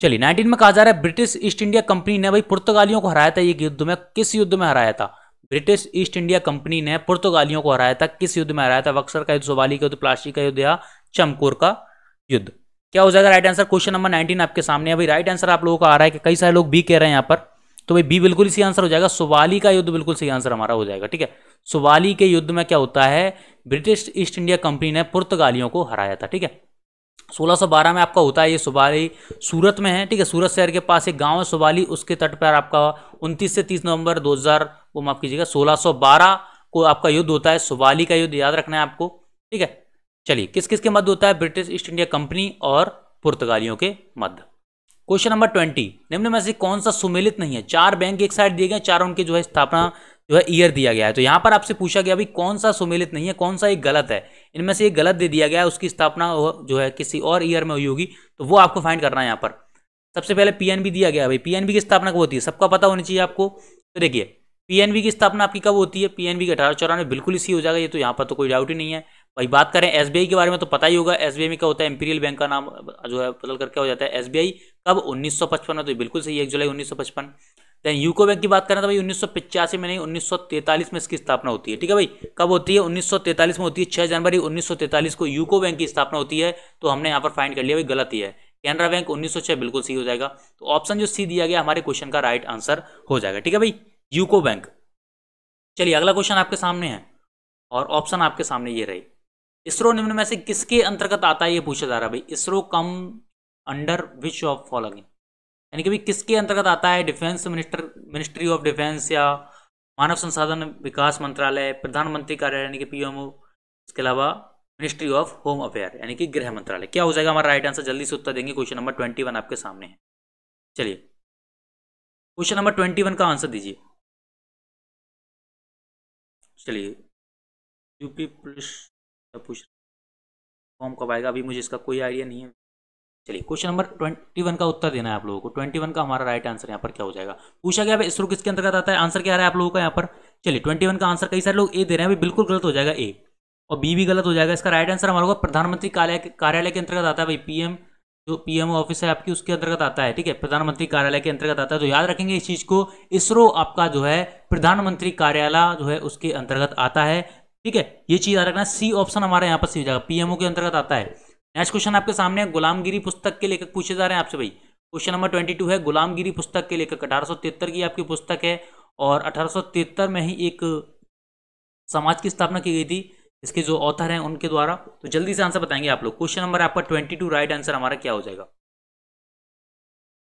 चलिए नाइनटीन में कहा जा रहा है ब्रिटिश ईस्ट इंडिया कंपनी ने भाई पुर्तगालियों को हराया था ये युद्ध में किस युद्ध में हराया था ब्रिटिश ईस्ट इंडिया कंपनी ने पुर्तगालियों को हराया था किस युद्ध में हराया था बक्सर का युद्ध सोवाली का युद्ध प्लास्टिक का युद्ध या चमकोर का युद्ध क्या हो जाएगा right answer question number nineteen आपके सामने अभी राइट आंसर आप लोगों का आ रहा है कि कई सारे लोग बी कह रहे हैं यहाँ पर तो भाई बी बिल्कुल सही आंसर हो जाएगा सोवाली का युद्ध बिल्कुल सही आंसर हमारा हो जाएगा ठीक है सोवाली के युद्ध में क्या होता है ब्रिटिश ईस्ट इंडिया कंपनी ने पुर्तगालियों को हराया था ठीक है 1612 में आपका होता है ये सुबाली सूरत में है ठीक है सूरत शहर के पास एक गांव है सुबाली उसके तट पर आपका 29 से 30 नवंबर 2000 वो माफ कीजिएगा 1612 को आपका युद्ध होता है सुबाली का युद्ध याद रखना है आपको ठीक है चलिए किस किस के मध्य होता है ब्रिटिश ईस्ट इंडिया कंपनी और पुर्तगालियों के मध्य क्वेश्चन नंबर ट्वेंटी निम्न में से कौन सा सुमेलित नहीं है चार बैंक एक साइड दिए गए चार उनकी जो है स्थापना जो है ईयर दिया गया है तो यहाँ पर आपसे पूछा गया अभी कौन सा सुमेलित नहीं है कौन सा एक गलत है इनमें से एक गलत दे दिया गया है उसकी स्थापना जो है किसी और ईयर में हुई होगी तो वो आपको फाइंड करना है यहाँ पर सबसे पहले पीएनबी दिया गया भाई पीएनबी की स्थापना कब होती है सबका पता होनी चाहिए आपको तो देखिए पीएनबी की स्थापना आपकी कब होती है पीएनबी के अठारह चौरानवे बिल्कुल इसी हो जाएगा ये तो यहाँ पर तो कोई डाउट ही नहीं है भाई बात करें एसबीआई के बारे में तो पता ही होगा एस में क्या होता है इंपीरियल बैंक का नाम जो है बदल करके हो जाता है एसबीआई कब 1955 में तो बिल्कुल सही एक जुलाई 1955 देन यूको बैंक की बात करें तो भाई उन्नीस में नहीं उन्नीस में इसकी स्थापना होती है ठीक है भाई कब होती है उन्नीस में होती है छह जनवरी उन्नीस को यूको बैंक की स्थापना होती है तो हमने यहाँ पर फाइंड कर लिया भाई गलत ही है कैनरा बैंक 1906 बिल्कुल सही हो जाएगा तो ऑप्शन जो सी दिया गया हमारे क्वेश्चन का राइट आंसर हो जाएगा ठीक है भाई यूको बैंक चलिए अगला क्वेश्चन आपके सामने है और ऑप्शन आपके सामने ये रही इसरो निम्न में से किसके अंतर्गत आता है ये पूछा जा रहा है भाई ISRO come under which of following यानी कि किसके अंतर्गत आता है defence minister ministry of defence या मानव संसाधन विकास मंत्रालय प्रधानमंत्री कार्यालय यानी कि पीएमओ इसके अलावा मिनिस्ट्री ऑफ होम अफेयर यानी कि गृह मंत्रालय क्या हो जाएगा हमारा राइट आंसर जल्दी से उत्तर देंगे क्वेश्चन नंबर ट्वेंटी वन आपके सामने है चलिए क्वेश्चन नंबर ट्वेंटी वन का आंसर दीजिए चलिए यूपी पुलिस पूछ फॉर्म कब आएगा अभी मुझे इसका कोई आइडिया नहीं है चलिए क्वेश्चन नंबर ट्वेंटी वन का उत्तर देना है आप लोगों को ट्वेंटी वन का हमारा राइट आंसर यहाँ पर क्या हो जाएगा पूछा गया इसरो किसके अंतर्गत आता है आंसर क्या आ रहा है आप लोगों का यहाँ पर चलिए ट्वेंटी वन का आंसर कई सारे लोग ए दे रहे हैं अभी बिल्कुल गलत हो जाएगा ए और बी भी गलत हो जाएगा इसका राइट आंसर हमारा प्रधानमंत्री कार्यालय के अंतर्गत आता है भाई पीएम जो पीएमओ ऑफिस है आपकी उसके अंतर्गत आता है ठीक है प्रधानमंत्री कार्यालय के अंतर्गत आता है तो याद रखेंगे इस चीज़ को इसरो आपका जो है प्रधानमंत्री कार्यालय जो है उसके अंतर्गत आता है ठीक है ये चीज़ याद रखना सी ऑप्शन हमारे यहाँ पर सी हो जाएगा पीएमओ के अंतर्गत आता है नेक्स्ट क्वेश्चन आपके सामने गुलामगिरी पुस्तक के लेखक पूछे जा रहे हैं आपसे भाई क्वेश्चन नंबर ट्वेंटी टू है गुलामगिरी पुस्तक के लेखक अठारह की आपकी पुस्तक है और अठारह में ही एक समाज की स्थापना की गई थी इसके जो ऑथर हैं उनके द्वारा तो जल्दी से आंसर बताएंगे आप लोग क्वेश्चन नंबर आपका ट्वेंटी टू राइट आंसर हमारा क्या हो जाएगा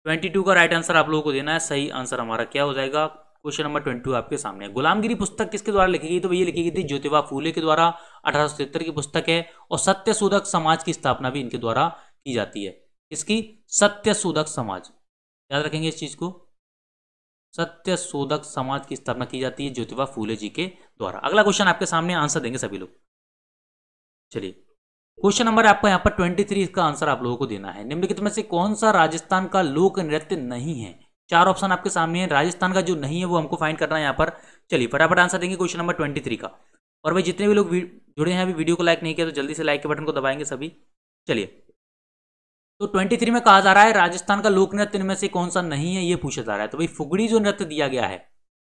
ट्वेंटी टू का राइट आंसर आप लोगों को देना है सही आंसर हमारा क्या हो जाएगा क्वेश्चन नंबर ट्वेंटी आपके सामने गुलामगिरी पुस्तक किसके द्वारा लिखी गई तो ये लिखी गई थी ज्योतिबा फूले के द्वारा अठारह की पुस्तक है और सत्यशोधक समाज की स्थापना भी इनके द्वारा की जाती है इसकी सत्यशोधक समाज याद रखेंगे इस चीज को सत्यशोधक समाज की स्थापना की जाती है ज्योतिबा फूले जी के द्वारा अगला क्वेश्चन आपके सामने आंसर देंगे सभी लोग चलिए क्वेश्चन नंबर आपका यहाँ पर ट्वेंटी थ्री इसका आंसर आप लोगों को देना है निम्नलिखित में से कौन सा राजस्थान का लोक नृत्य नहीं है चार ऑप्शन आपके सामने है राजस्थान का जो नहीं है वो हमको फाइंड करना है यहाँ पर चलिए फटाफट आंसर देंगे क्वेश्चन नंबर ट्वेंटी थ्री का और भाई जितने भी लोग जुड़े हैं अभी वीडियो को लाइक नहीं किया तो जल्दी से लाइक के बटन को दबाएंगे सभी चलिए तो ट्वेंटी थ्री में कहा जा रहा है राजस्थान का लोक नृत्य इनमें से कौन सा नहीं है ये पूछा जा रहा है तो भाई फुगड़ी जो नृत्य दिया गया है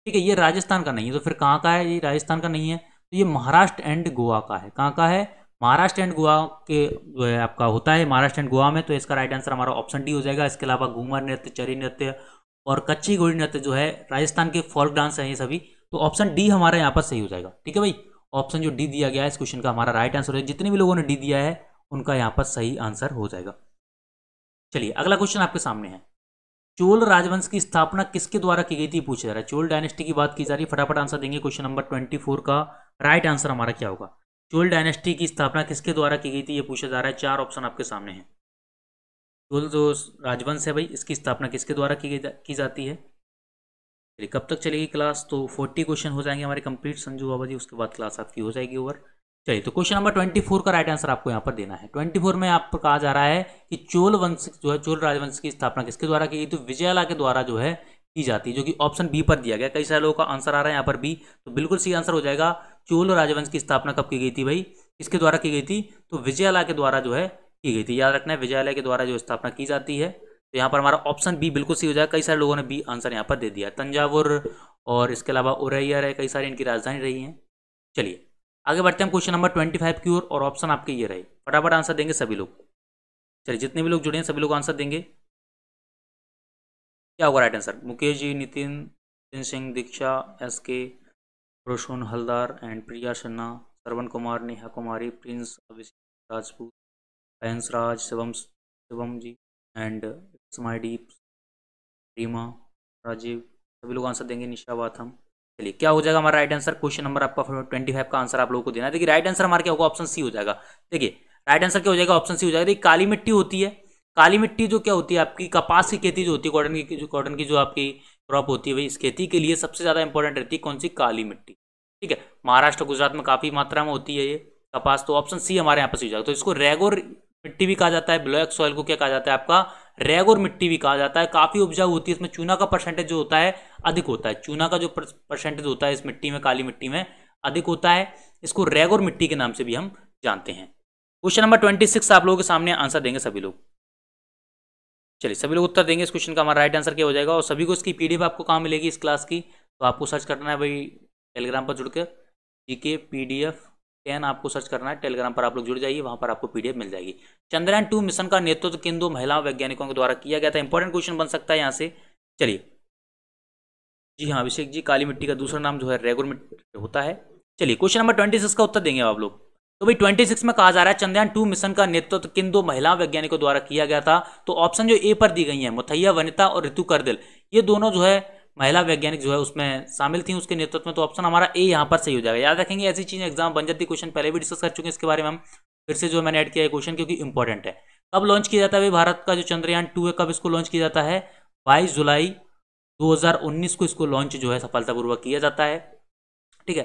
ठीक है ये राजस्थान का नहीं है तो फिर कहाँ का है ये राजस्थान का नहीं है तो ये महाराष्ट्र एंड गोवा का है कहाँ का है महाराष्ट्र एंड गोवा के जो है आपका होता है महाराष्ट्र एंड गोवा में तो इसका राइट आंसर हमारा ऑप्शन डी हो जाएगा इसके अलावा घूमर नृत्य चरी नृत्य और कच्ची घोड़ी नृत्य जो है राजस्थान के फोल्क डांस हैं ये सभी तो ऑप्शन डी हमारा यहाँ पर सही हो जाएगा ठीक है भाई ऑप्शन जो डी दिया गया है इस क्वेश्चन का हमारा राइट आंसर जाएगा जितने भी लोगों ने डी दिया है उनका यहाँ पर सही आंसर हो जाएगा चलिए अगला क्वेश्चन आपके सामने है चोल राजवंश की स्थापना किसके द्वारा की गई थी पूछा जा रहा है चोल डायनेस्टी की बात की जा रही है फटाफट आंसर देंगे क्वेश्चन नंबर ट्वेंटी फोर का राइट आंसर हमारा क्या होगा चोल डायनेस्टी की स्थापना किसके द्वारा की गई थी ये पूछा जा रहा है चार ऑप्शन आपके सामने हैं चोल जो राजवंश है भाई इसकी स्थापना किसके द्वारा की, की जाती है चलिए कब तक चलेगी क्लास तो फोर्टी क्वेश्चन हो जाएंगे हमारे कंप्लीट संजू बाबा जी उसके बाद क्लास आपकी हो जाएगी ओवर चलिए तो क्वेश्चन नंबर ट्वेंटी फोर का राइट आंसर आपको यहाँ पर देना है ट्वेंटी फोर में आपको कहा जा रहा है कि चोल वंश जो है चोल राजवंश की स्थापना किसके द्वारा की गई तो विजयाला के द्वारा जो है की जाती है जो कि ऑप्शन बी पर दिया गया कई सारे लोगों का आंसर आ रहा है यहाँ पर बी तो बिल्कुल सही आंसर हो जाएगा चोल राजवंश की स्थापना कब की गई थी भाई किसके द्वारा की गई थी तो विजयाला के द्वारा जो है की गई थी याद रखना है विजयालय के द्वारा जो स्थापना की जाती है तो यहाँ पर हमारा ऑप्शन बी बिल्कुल सही हो जाएगा कई सारे लोगों ने बी आंसर यहाँ पर दे दिया तंजावुर और इसके अलावा उरैया है कई सारी इनकी राजधानी रही हैं चलिए आगे बढ़ते हैं क्वेश्चन नंबर ट्वेंटी फाइव की ओर और ऑप्शन आपके ये रहे फटाफट आंसर देंगे सभी लोग चलिए जितने भी लोग जुड़े हैं सभी लोग आंसर देंगे क्या होगा right answer Mukesh ji Nitin Nitin Singh Diksha S K Roshan Haldar and Priya Shanna Shravan Kumar Neha Kumari Prince Abhishek Rajput Hansraj Shivam Shivam ji and स्माइडीप रीमा राजीव सभी लोग आंसर देंगे निशा वाथम चलिए क्या हो जाएगा हमारा राइट आंसर क्वेश्चन नंबर आपका ट्वेंटी फाइव का आंसर आप लोगों को देना है देखिए राइट आंसर हमारा क्या होगा ऑप्शन सी हो जाएगा देखिए राइट आंसर क्या हो जाएगा ऑप्शन सी हो जाएगा देखिए काली मिट्टी होती है काली मिट्टी जो क्या होती है आपकी कपास की खेती जो होती है कॉटन की जो कॉटन की जो आपकी क्रॉप होती है भाई इस खेती के लिए सबसे ज़्यादा इंपॉर्टेंट रहती है कौन सी काली मिट्टी ठीक है महाराष्ट्र गुजरात में काफ़ी मात्रा में होती है ये कपास तो ऑप्शन सी हमारे यहाँ पर सी हो जाएगा तो इसको रेगोर मिट्टी भी कहा जाता है ब्लैक सॉइल को क्या कहा जाता है आपका रेगोर मिट्टी भी कहा जाता है काफ़ी उपजाऊ होती है इसमें चूना का परसेंटेज जो होता है अधिक होता है चूना का जो परसेंटेज होता है इस मिट्टी में काली मिट्टी में अधिक होता है इसको रेगोर मिट्टी के नाम से भी हम जानते हैं क्वेश्चन नंबर ट्वेंटी सिक्स आप लोगों के सामने आंसर देंगे सभी लोग चलिए सभी लोग उत्तर देंगे इस क्वेश्चन का हमारा राइट आंसर क्या हो जाएगा और सभी को इसकी पीडीएफ आपको कहाँ मिलेगी इस क्लास की तो आपको सर्च करना है भाई टेलीग्राम पर जुड़कर जी के पी टेन आपको सर्च करना है टेलीग्राम पर आप लोग जुड़ जाइए वहाँ पर आपको पी मिल जाएगी चंद्रयान टू मिशन का नेतृत्व किन दो महिला वैज्ञानिकों के द्वारा किया गया था इंपॉर्टेंट क्वेश्चन बन सकता है यहाँ से चलिए जी हाँ अभिषेक जी काली मिट्टी का दूसरा नाम जो है रेगुलर मिट्टी होता है चलिए क्वेश्चन नंबर ट्वेंटी सिक्स का उत्तर देंगे आप लोग तो भाई ट्वेंटी सिक्स में कहा जा रहा है चंद्रयान टू मिशन का नेतृत्व तो किन दो महिला वैज्ञानिकों द्वारा किया गया था तो ऑप्शन जो ए पर दी गई है मुथैया वनिता और ऋतु करदिल ये दोनों जो है महिला वैज्ञानिक जो है उसमें शामिल थी उसके नेतृत्व में तो ऑप्शन हमारा ए यहाँ पर सही हो जाएगा याद रखेंगे ऐसी चीज़ें एग्जाम बन जाती क्वेश्चन पहले भी डिस्कस कर चुके हैं इसके बारे में हम फिर से जो मैंने ऐड किया है क्वेश्चन क्योंकि इंपॉर्टेंट है कब लॉन्च किया जाता है भारत का जो चंद्रयान टू है कब इसको लॉन्च किया जाता है बाईस जुलाई दो को इसको लॉन्च जो है सफलतापूर्वक किया जाता है ठीक है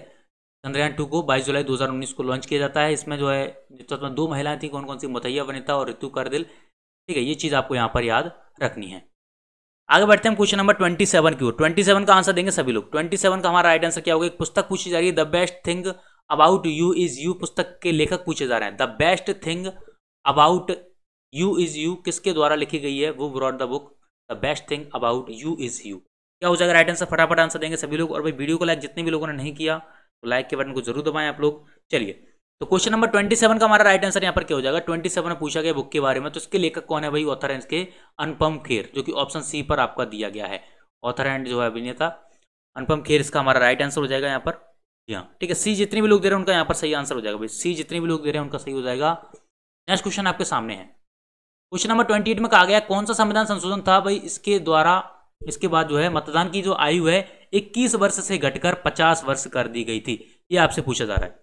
चंद्रयान टू को बाईस जुलाई दो को लॉन्च किया जाता है इसमें जो है नेतृत्व में दो महिलाएं थी कौन कौन सी मुथैया वनिता और ऋतु करदिल ठीक है ये चीज़ आपको यहाँ पर याद रखनी है आगे बढ़ते हैं क्वेश्चन नंबर ट्वेंटी सेवन की ओर ट्वेंटी सेवन का आंसर देंगे सभी लोग ट्वेंटी सेवन का हमारा राइट आंसर क्या होगा एक पुस्तक पूछी जा रही है the best thing about you is you पुस्तक के लेखक पूछे जा रहे हैं the best thing about you is you किसके द्वारा लिखी गई है वो broad the book the best thing about you is you क्या हो जाएगा राइट आंसर फटाफट आंसर देंगे सभी लोग और भाई वीडियो को लाइक जितने भी लोगों ने नहीं किया तो लाइक के बटन को जरूर दबाएं आप लोग चलिए तो क्वेश्चन नंबर ट्वेंटी सेवन का हमारा राइट आंसर यहाँ पर क्या हो जाएगा ट्वेंटी सेवन पूछा गया बुक के बारे में तो इसके लेखक कौन है भाई ऑथर है इसके अनुपम खेर जो कि ऑप्शन सी पर आपका दिया गया है ऑथर एंड जो है अभिनेता अनुपम खेर इसका हमारा राइट आंसर हो जाएगा यहाँ पर जी हाँ, ठीक है सी जितने भी लोग दे रहे हैं उनका यहाँ पर सही आंसर हो जाएगा भाई सी जितने भी लोग दे रहे हैं उनका सही हो जाएगा नेक्स्ट क्वेश्चन आपके सामने है क्वेश्चन नंबर ट्वेंटी एट में कहा गया कौन सा संविधान संशोधन था भाई इसके द्वारा इसके बाद जो है मतदान की जो आयु है इक्कीस वर्ष से घटकर पचास वर्ष कर दी गई थी ये आपसे पूछा जा रहा है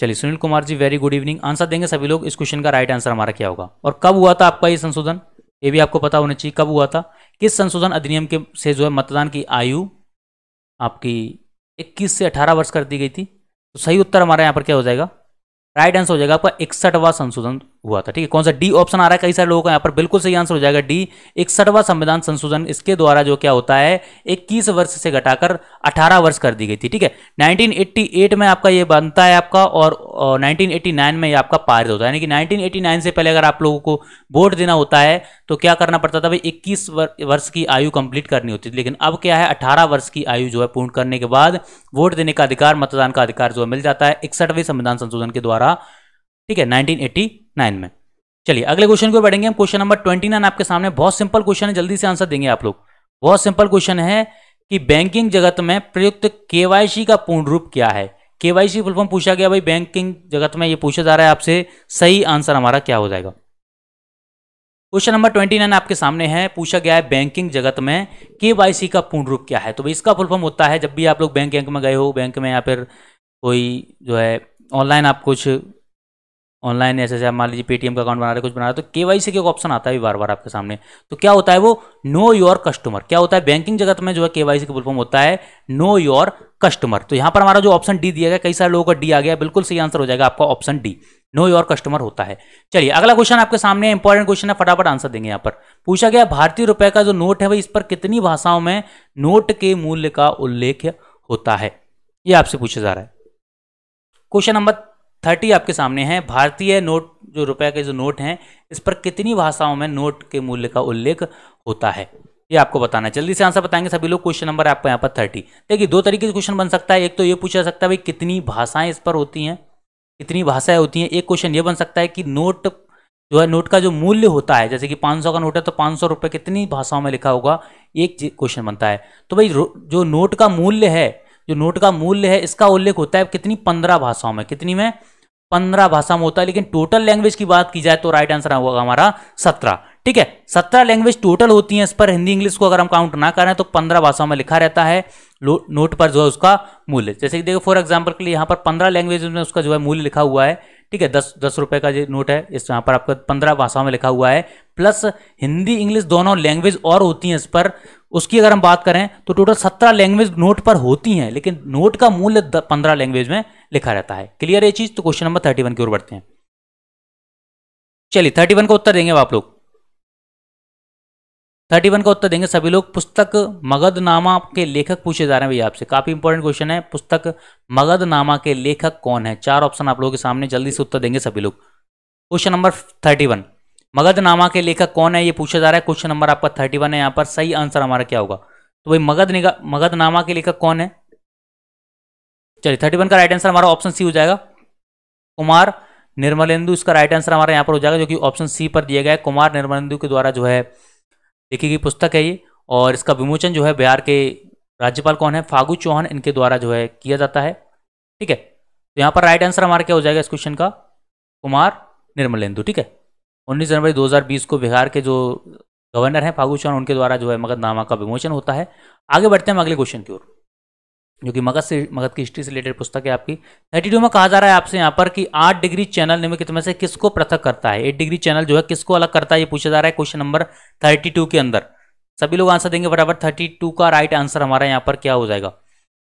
चलिए Sunil Kumar ji very good evening answer देंगे सभी लोग इस क्वेश्चन का राइट आंसर हमारा क्या होगा और कब हुआ था आपका ये संशोधन ये भी आपको पता होना चाहिए कब हुआ था किस संशोधन अधिनियम के से जो है मतदान की आयु आपकी 21 से 18 वर्ष कर दी गई थी तो सही उत्तर हमारा यहाँ पर क्या हो जाएगा राइट आंसर हो जाएगा आपका इकसठवा संशोधन हुआ था ठीक है कौन सा डी ऑप्शन आ रहा है कई सारे लोगों का यहाँ पर बिल्कुल सही आंसर हो जाएगा डी इकसठवा संविधान संशोधन इसके द्वारा जो क्या होता है इक्कीस वर्ष से घटाकर अठारह वर्ष कर दी गई थी ठीक है 1988 में आपका ये बनता है आपका और, और 1989 में ये आपका पारित होता है यानी कि 1989 से पहले अगर आप लोगों को वोट देना होता है तो क्या करना पड़ता था भाई इक्कीस वर्ष की आयु कंप्लीट करनी होती थी लेकिन अब क्या है अठारह वर्ष की आयु जो है पूर्ण करने के बाद वोट देने का अधिकार मतदान का अधिकार जो है मिल जाता है इकसठवें संविधान संशोधन के द्वारा ठीक है 1989 में चलिए अगले क्वेश्चन को बढ़ेंगे हम क्वेश्चन नंबर 29 आपके सामने बहुत सिंपल क्वेश्चन है जल्दी से आंसर देंगे आप लोग बहुत सिंपल क्वेश्चन है कि बैंकिंग जगत में प्रयुक्त केवाईसी का पूर्ण रूप क्या है केवाईसी फुल फॉर्म पूछा गया भाई बैंकिंग जगत में ये पूछा जा रहा है आपसे सही आंसर हमारा क्या हो जाएगा क्वेश्चन नंबर ट्वेंटी नाइन आपके सामने है पूछा गया है बैंकिंग जगत में केवाईसी का पूर्ण रूप क्या है तो भाई इसका फुल फॉर्म होता है जब भी आप लोग बैंक बैंक में गए हो बैंक में या फिर कोई जो है ऑनलाइन आप कुछ ऑनलाइन ऐसे ऐसे मान लीजिए पेटीएम का अकाउंट बना रहे कुछ बना रहे तो के वाई सी का ऑप्शन आता है बार बार आपके सामने तो क्या होता है वो नो योर कस्टमर क्या होता है बैंकिंग जगत में जो है के वाई सी का फुलफॉर्म होता है नो योर कस्टमर तो यहाँ पर हमारा जो ऑप्शन डी दिया गया कई सारे लोगों का डी आ गया बिल्कुल सही आंसर हो जाएगा आपका option D know your customer होता है चलिए अगला क्वेश्चन आपके सामने इंपॉर्टेंट क्वेश्चन है फटाफट आंसर देंगे यहाँ पर पूछा गया भारतीय रुपये का जो नोट है भाई इस पर कितनी भाषाओं में नोट के मूल्य का उल्लेख होता है ये आपसे पूछा जा रहा है क्वेश्चन नंबर थर्टी आपके सामने है भारतीय नोट जो रुपए के जो नोट हैं इस पर कितनी भाषाओं में नोट के मूल्य का उल्लेख होता है ये आपको बताना है जल्दी से आंसर बताएंगे सभी लोग क्वेश्चन नंबर आपको यहाँ पर थर्टी देखिए दो तरीके से क्वेश्चन बन सकता है एक तो ये पूछा सकता है भाई कितनी भाषाएं इस पर होती हैं कितनी भाषाएं होती हैं एक क्वेश्चन ये बन सकता है कि नोट जो है नोट का जो मूल्य होता है जैसे कि 500 का नोट है तो पाँच सौ रुपये कितनी भाषाओं में लिखा होगा एक क्वेश्चन बनता है तो भाई जो नोट का मूल्य है जो नोट का मूल्य है इसका उल्लेख होता है कितनी पंद्रह भाषाओं में कितनी में पंद्रह भाषा में होता है लेकिन टोटल लैंग्वेज की बात की जाए तो राइट आंसर होगा हमारा सत्रह ठीक है सत्रह लैंग्वेज टोटल होती हैं इस पर हिंदी इंग्लिश को अगर हम काउंट ना करें तो पंद्रह भाषाओं में लिखा रहता है नोट पर जो है उसका मूल्य जैसे कि देखो फॉर एग्जाम्पल के लिए यहाँ पर पंद्रह लैंग्वेज में उसका जो है मूल्य लिखा हुआ है ठीक है दस दस रुपये का जो नोट है इस यहाँ पर आपका पंद्रह भाषाओं में लिखा हुआ है प्लस हिंदी इंग्लिश दोनों लैंग्वेज और होती हैं इस पर उसकी अगर हम बात करें तो टोटल सत्रह लैंग्वेज नोट पर होती हैं लेकिन नोट का मूल्य पंद्रह लैंग्वेज में लिखा रहता है क्लियर ये चीज़ तो क्वेश्चन नंबर थर्टी वन की ओर बढ़ते हैं चलिए थर्टी वन का उत्तर देंगे आप लोग थर्टी वन का उत्तर देंगे सभी लोग पुस्तक मगधनामा के लेखक पूछे जा रहे हैं भैया आपसे काफी इंपॉर्टेंट क्वेश्चन है पुस्तक मगधनामा के लेखक कौन है चार ऑप्शन आप लोगों के सामने जल्दी से उत्तर देंगे सभी लोग question number thirty one Magadh नामा के लेखक कौन है ये पूछा जा रहा है क्वेश्चन नंबर आपका थर्टी वन है यहाँ पर सही आंसर हमारा क्या होगा तो भाई मगध मगधनामा के लेखक कौन है चलिए थर्टी वन का राइट आंसर हमारा ऑप्शन सी हो जाएगा कुमार निर्मलेंदु इसका राइट आंसर हमारा यहाँ पर हो जाएगा जो कि ऑप्शन सी पर दिया गया है कुमार निर्मलेंदु के द्वारा जो है लिखी गई पुस्तक है ये और इसका विमोचन जो है बिहार के राज्यपाल कौन है फागू चौहान इनके द्वारा जो है किया जाता है ठीक है तो यहाँ पर राइट आंसर हमारा क्या हो जाएगा इस क्वेश्चन का कुमार निर्मलेंदु ठीक है उन्नीस जनवरी 2020 को बिहार के जो गवर्नर हैं फागू चौहान उनके द्वारा जो है मगधनामा का विमोचन होता है आगे बढ़ते हैं अगले क्वेश्चन की ओर जो कि मगध से मगध की हिस्ट्री से रिलेटेड पुस्तक है आपकी थर्टी टू में कहा जा रहा है आपसे यहाँ पर कि आठ डिग्री चैनल निम्नलिखित में से किसको पृथक करता है एट डिग्री चैनल जो है किसको अलग करता है ये पूछा जा रहा है क्वेश्चन नंबर थर्टी टू के अंदर सभी लोग आंसर देंगे बराबर थर्टी टू का राइट आंसर हमारा यहाँ पर क्या हो जाएगा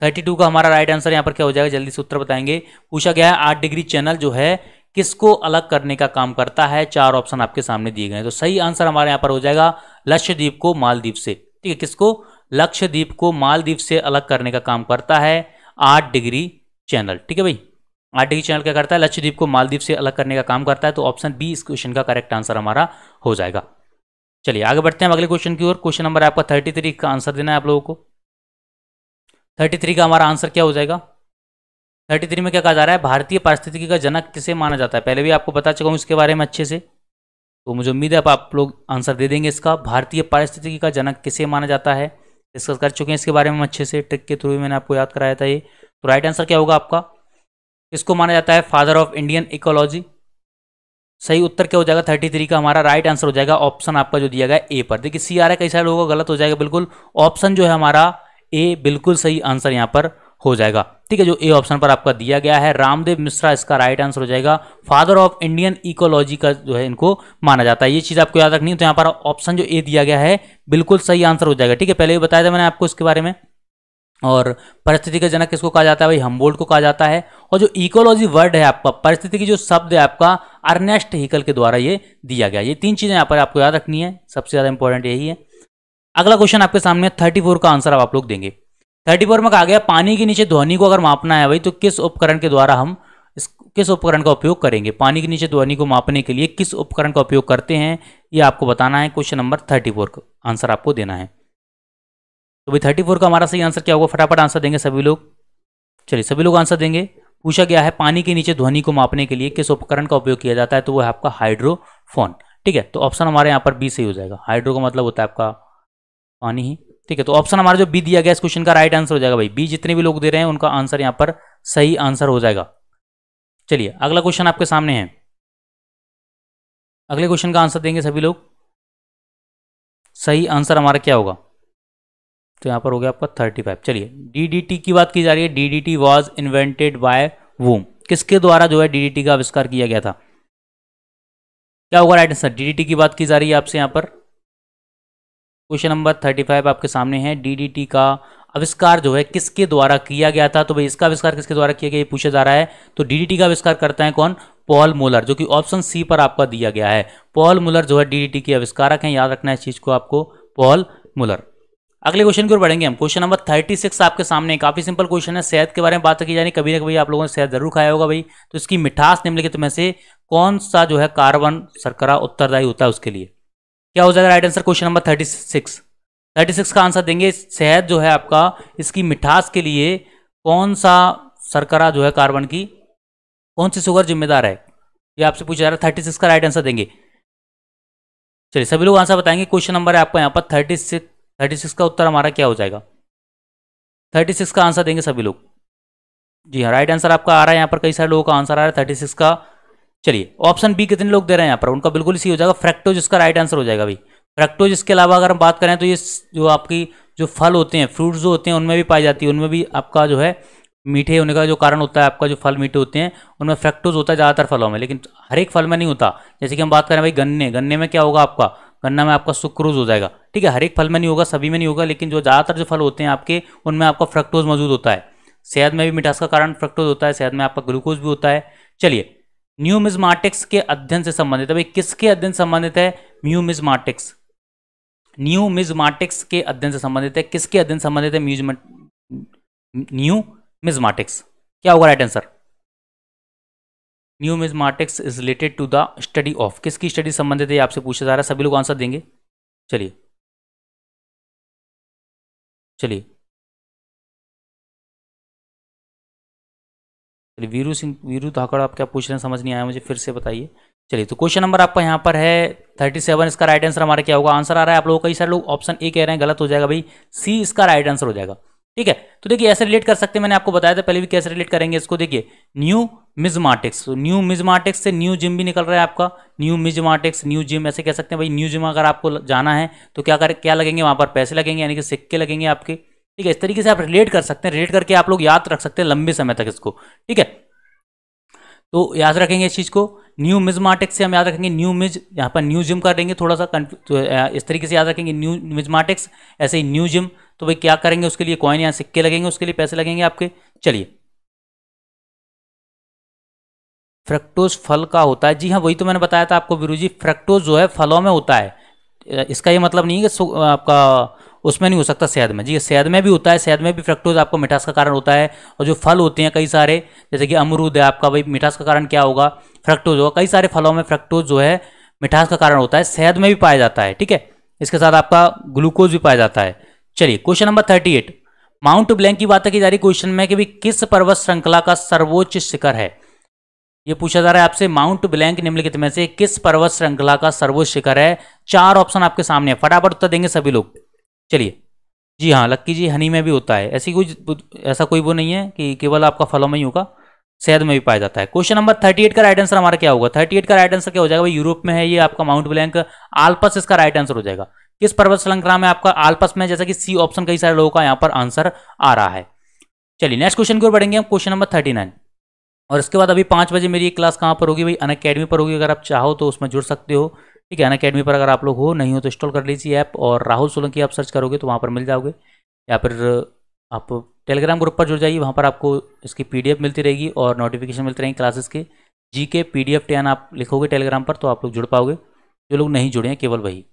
थर्टी टू का हमारा राइट आंसर यहाँ पर क्या हो जाएगा जल्दी से उत्तर बताएंगे पूछा गया है आठ डिग्री चैनल जो है किसको अलग करने का काम करता है चार ऑप्शन आपके सामने दिए गए हैं तो सही आंसर हमारे यहाँ पर हो जाएगा लक्ष्यद्वीप को मालदीप से ठीक है किसको लक्षद्वीप को मालदीप से अलग करने का काम करता है आठ डिग्री चैनल ठीक है भाई आठ डिग्री चैनल क्या करता है लक्षद्वीप को मालदीप से अलग करने का काम करता है तो ऑप्शन बी इस क्वेश्चन का करेक्ट आंसर हमारा हो जाएगा चलिए आगे बढ़ते हैं अगले क्वेश्चन की ओर क्वेश्चन नंबर आपका थर्टी थ्री का आंसर देना है आप लोगों को थर्टी थ्री का हमारा आंसर क्या हो जाएगा थर्टी थ्री में क्या कहा जा रहा है भारतीय पारिस्थितिकी का जनक किसे माना जाता है पहले भी आपको बता चुका हूँ इसके बारे में अच्छे से तो मुझे उम्मीद है आप लोग आंसर दे देंगे इसका भारतीय पारिस्थितिकी का जनक किसे माना जाता है डिस्कस कर चुके हैं इसके बारे में अच्छे से ट्रिक के थ्रू मैंने आपको याद कराया था ये तो राइट आंसर क्या होगा आपका इसको माना जाता है फादर ऑफ इंडियन इकोलॉजी सही उत्तर क्या हो जाएगा थर्टी थ्री का हमारा राइट आंसर हो जाएगा ऑप्शन आपका जो दिया गया ए पर देखिए सी आ रहा है कई सारे लोगों का गलत हो जाएगा बिल्कुल ऑप्शन जो है हमारा ए बिल्कुल सही आंसर यहाँ पर हो जाएगा ठीक है जो ए ऑप्शन पर आपका दिया गया है रामदेव मिश्रा इसका राइट आंसर हो जाएगा फादर ऑफ इंडियन इकोलॉजी का जो है इनको माना जाता है ये चीज़ आपको याद रखनी है तो यहाँ पर ऑप्शन जो ए दिया गया है बिल्कुल सही आंसर हो जाएगा ठीक है पहले भी बताया था मैंने आपको इसके बारे में और परिस्थिति का जनक किसको कहा जाता है भाई हमबोल्ड को कहा जाता है और जो इकोलॉजी वर्ड है आपका परिस्थिति की जो शब्द है आपका अर्नेस्ट हिकल के द्वारा ये दिया गया ये तीन चीज़ें यहाँ पर आपको याद रखनी है सबसे ज़्यादा इंपॉर्टेंट यही है अगला क्वेश्चन आपके सामने थर्टी फोर का आंसर आप लोग देंगे थर्टी फोर में कहा गया पानी के नीचे ध्वनि को अगर मापना है भाई तो किस उपकरण के द्वारा हम इस किस उपकरण का उपयोग करेंगे पानी के नीचे ध्वनि को मापने के लिए किस उपकरण का उपयोग करते हैं ये आपको बताना है क्वेश्चन नंबर थर्टी फोर का आंसर आपको देना है तो भाई थर्टी फोर का हमारा सही आंसर क्या होगा फटाफट आंसर देंगे सभी लोग चलिए सभी लोग आंसर देंगे पूछा गया है पानी के नीचे ध्वनि को मापने के लिए किस उपकरण का उपयोग किया जाता है तो वो है आपका हाइड्रोफोन ठीक है तो ऑप्शन हमारे यहाँ पर बी सही हो जाएगा हाइड्रो का मतलब होता है आपका पानी ही ठीक है तो ऑप्शन हमारा जो बी दिया गया इस क्वेश्चन का राइट आंसर हो जाएगा भाई बी जितने भी लोग दे रहे हैं उनका आंसर यहां पर सही आंसर हो जाएगा चलिए अगला क्वेश्चन आपके सामने है अगले क्वेश्चन का आंसर देंगे सभी लोग सही आंसर हमारा क्या होगा तो यहां पर हो गया आपका थर्टी फाइव चलिए डीडीटी की बात की जा रही है DDT was invented by whom किसके द्वारा जो है डीडीटी का आविष्कार किया गया था क्या होगा राइट आंसर डीडीटी की बात की जा रही है आपसे यहां पर क्वेश्चन नंबर थर्टी फाइव आपके सामने है डीडीटी का आविष्कार जो है किसके द्वारा किया गया था तो भाई इसका आविष्कार किसके द्वारा किया गया ये पूछा जा रहा है तो डीडीटी का आविष्कार करता है कौन पॉल मोलर जो कि ऑप्शन सी पर आपका दिया गया है पॉल मुलर जो है डीडीटी के आविष्कारक है याद रखना है इस चीज़ को आपको पॉल मुलर अगले क्वेश्चन की ओर बढ़ेंगे हम क्वेश्चन नंबर थर्टी सिक्स आपके सामने काफी सिंपल क्वेश्चन है सेहत के बारे में बात की जानी कभी ना कभी आप लोगों ने सेहत जरूर खाया होगा भाई तो इसकी मिठास निम्नलिखित में से कौन सा जो है कार्बन सरकरा उत्तरदायी होता है उसके लिए क्या हो जाएगा right answer question number thirty six thirty six का आंसर देंगे शहद जो है आपका इसकी मिठास के लिए कौन सा सरकरा जो है कार्बन की कौन सी शुगर जिम्मेदार है ये आपसे पूछा जा रहा है थर्टी सिक्स का राइट आंसर देंगे चलिए सभी लोग आंसर बताएंगे क्वेश्चन नंबर है आपका यहाँ पर थर्टी सिक्स थर्टी सिक्स का उत्तर हमारा क्या हो जाएगा थर्टी सिक्स का आंसर देंगे सभी लोग जी हाँ राइट आंसर आपका आ रहा है यहाँ पर कई सारे लोगों का आंसर आ रहा है थर्टी सिक्स का चलिए ऑप्शन बी कितने लोग दे रहे हैं यहाँ पर उनका बिल्कुल इसी हो जाएगा फ्रैक्टोज इसका राइट आंसर हो जाएगा भाई फ्रैक्टोज इसके अलावा अगर हम बात करें तो ये जो आपकी जो फल होते हैं फ्रूट जो होते हैं उनमें भी पाई जाती है उनमें भी आपका जो है मीठे होने का जो कारण होता है आपका जो फल मीठे होते हैं उनमें फ्रैक्टोज होता है ज़्यादातर फलों में लेकिन हर एक फल में नहीं होता जैसे कि हम बात करें भाई गन्ने गन्ने में क्या होगा आपका गन्ना में आपका सुक्रोज हो जाएगा ठीक है हर एक फल में नहीं होगा सभी में नहीं होगा लेकिन जो ज़्यादातर जो फल होते हैं आपके उनमें आपका फ्रक्टोज मौजूद होता है शहद में भी मिठास का कारण फ्रक्टोज होता है शहद में आपका ग्लूकोज भी होता है चलिए न्यूमिज्माटिक्स के अध्ययन से संबंधित है किसके अध्ययन संबंधित है म्यूमिज्माटिक्स मिजमाटिक्स के अध्ययन से संबंधित है किसके अध्ययन संबंधित है म्यूजमेट न्यू मिजमाटिक्स क्या होगा right answer numismatics is related to the study of किसकी स्टडी संबंधित है आपसे पूछा जा रहा है सभी लोग आंसर देंगे चलिए चलिए चलिए वीरू सिंह वीरू धाकड़ आप क्या पूछ रहे हैं समझ नहीं आया मुझे फिर से बताइए चलिए तो क्वेश्चन नंबर आपका यहाँ पर है थर्टी सेवन इसका राइट आंसर हमारा क्या होगा आंसर आ रहा है आप लोगों कई सारे लोग ऑप्शन ए कह रहे हैं गलत हो जाएगा भाई सी इसका राइट आंसर हो जाएगा ठीक है तो देखिए ऐसे रिलेट कर सकते हैं मैंने आपको बताया था पहले भी कैसे रिलेट करेंगे इसको देखिए न्यू मिजमाटिक्स तो न्यू मिजमाटिक्स से न्यू जिम भी निकल रहा है आपका न्यू मिजमाटिक्स न्यू जिम ऐसे कह सकते हैं भाई न्यू जिम अगर आपको जाना है तो क्या कर क्या लगेंगे वहाँ पर पैसे लगेंगे यानी कि सिक्के लगेंगे आपके ठीक है इस तरीके से आप रिलेट कर सकते हैं रिलेट करके आप लोग याद रख सकते हैं लंबे समय तक इसको ठीक है तो याद रखेंगे इस चीज़ को न्यू मिजमाटिक्स से हम याद रखेंगे न्यू मिज यहाँ पर न्यू जिम कर देंगे थोड़ा सा तो इस तरीके से याद रखेंगे न्यू मिजमाटिक्स ऐसे ही न्यू जिम तो भाई क्या करेंगे उसके लिए कॉइन या सिक्के लगेंगे उसके लिए पैसे लगेंगे आपके चलिए फ्रक्टोज फल का होता है जी हाँ वही तो मैंने बताया था आपको बीरू जी फ्रक्टोज जो है फलों में होता है इसका ये मतलब नहीं है कि आपका उसमें नहीं हो सकता शहद में जी शहद में भी होता है शहद में भी फ्रक्टोज आपको मिठास का कारण होता है और जो फल होते हैं कई सारे जैसे कि अमरूद है आपका भाई मिठास का कारण क्या होगा फ्रक्टोज होगा कई सारे फलों में फ्रक्टोज जो है मिठास का कारण होता है शहद में भी पाया जाता है ठीक है इसके साथ आपका ग्लूकोज भी पाया जाता है चलिए question number thirty eight Mount Blanc की बात की जा रही क्वेश्चन में कि किस पर्वत श्रृंखला का सर्वोच्च शिखर है ये पूछा जा रहा है आपसे माउंट ब्लैंक निम्नलिखित में से किस पर्वत श्रृंखला का सर्वोच्च शिखर है चार ऑप्शन आपके सामने है फटाफट उत्तर देंगे सभी लोग चलिए जी हाँ लक्की जी हनी में भी होता है ऐसी कोई ऐसा कोई वो नहीं है कि केवल आपका फलों में ही होगा शहद में भी पाया जाता है क्वेश्चन नंबर थर्टी एट का राइट आंसर हमारा क्या होगा थर्टी एट का राइट आंसर क्या हो जाएगा भाई यूरोप में है ये आपका माउंट ब्लैंक आलपस इसका राइट आंसर हो जाएगा किस पर्वत श्रृंखला में आपका आलपस में जैसा कि सी ऑप्शन कई सारे लोगों का यहाँ पर आंसर आ रहा है चलिए नेक्स्ट क्वेश्चन की ओर बढ़ेंगे हम क्वेश्चन नंबर थर्टी नाइन और इसके बाद अभी पाँच बजे मेरी क्लास कहाँ पर होगी भाई अन अकेडमी पर होगी अगर आप चाहो तो उसमें जुड़ सकते हो ठीक है अन अकेडमी पर अगर आप लोग हो नहीं हो तो इंस्टॉल कर लीजिए ऐप और राहुल सोलंकी आप सर्च करोगे तो वहाँ पर मिल जाओगे या फिर आप टेलीग्राम ग्रुप पर जुड़ जाइए वहाँ पर आपको इसकी पीडीएफ मिलती रहेगी और नोटिफिकेशन मिलती रहेंगे क्लासेस के जी के पी डी आप लिखोगे टेलीग्राम पर तो आप लोग जुड़ पाओगे जो लोग नहीं जुड़े हैं केवल वही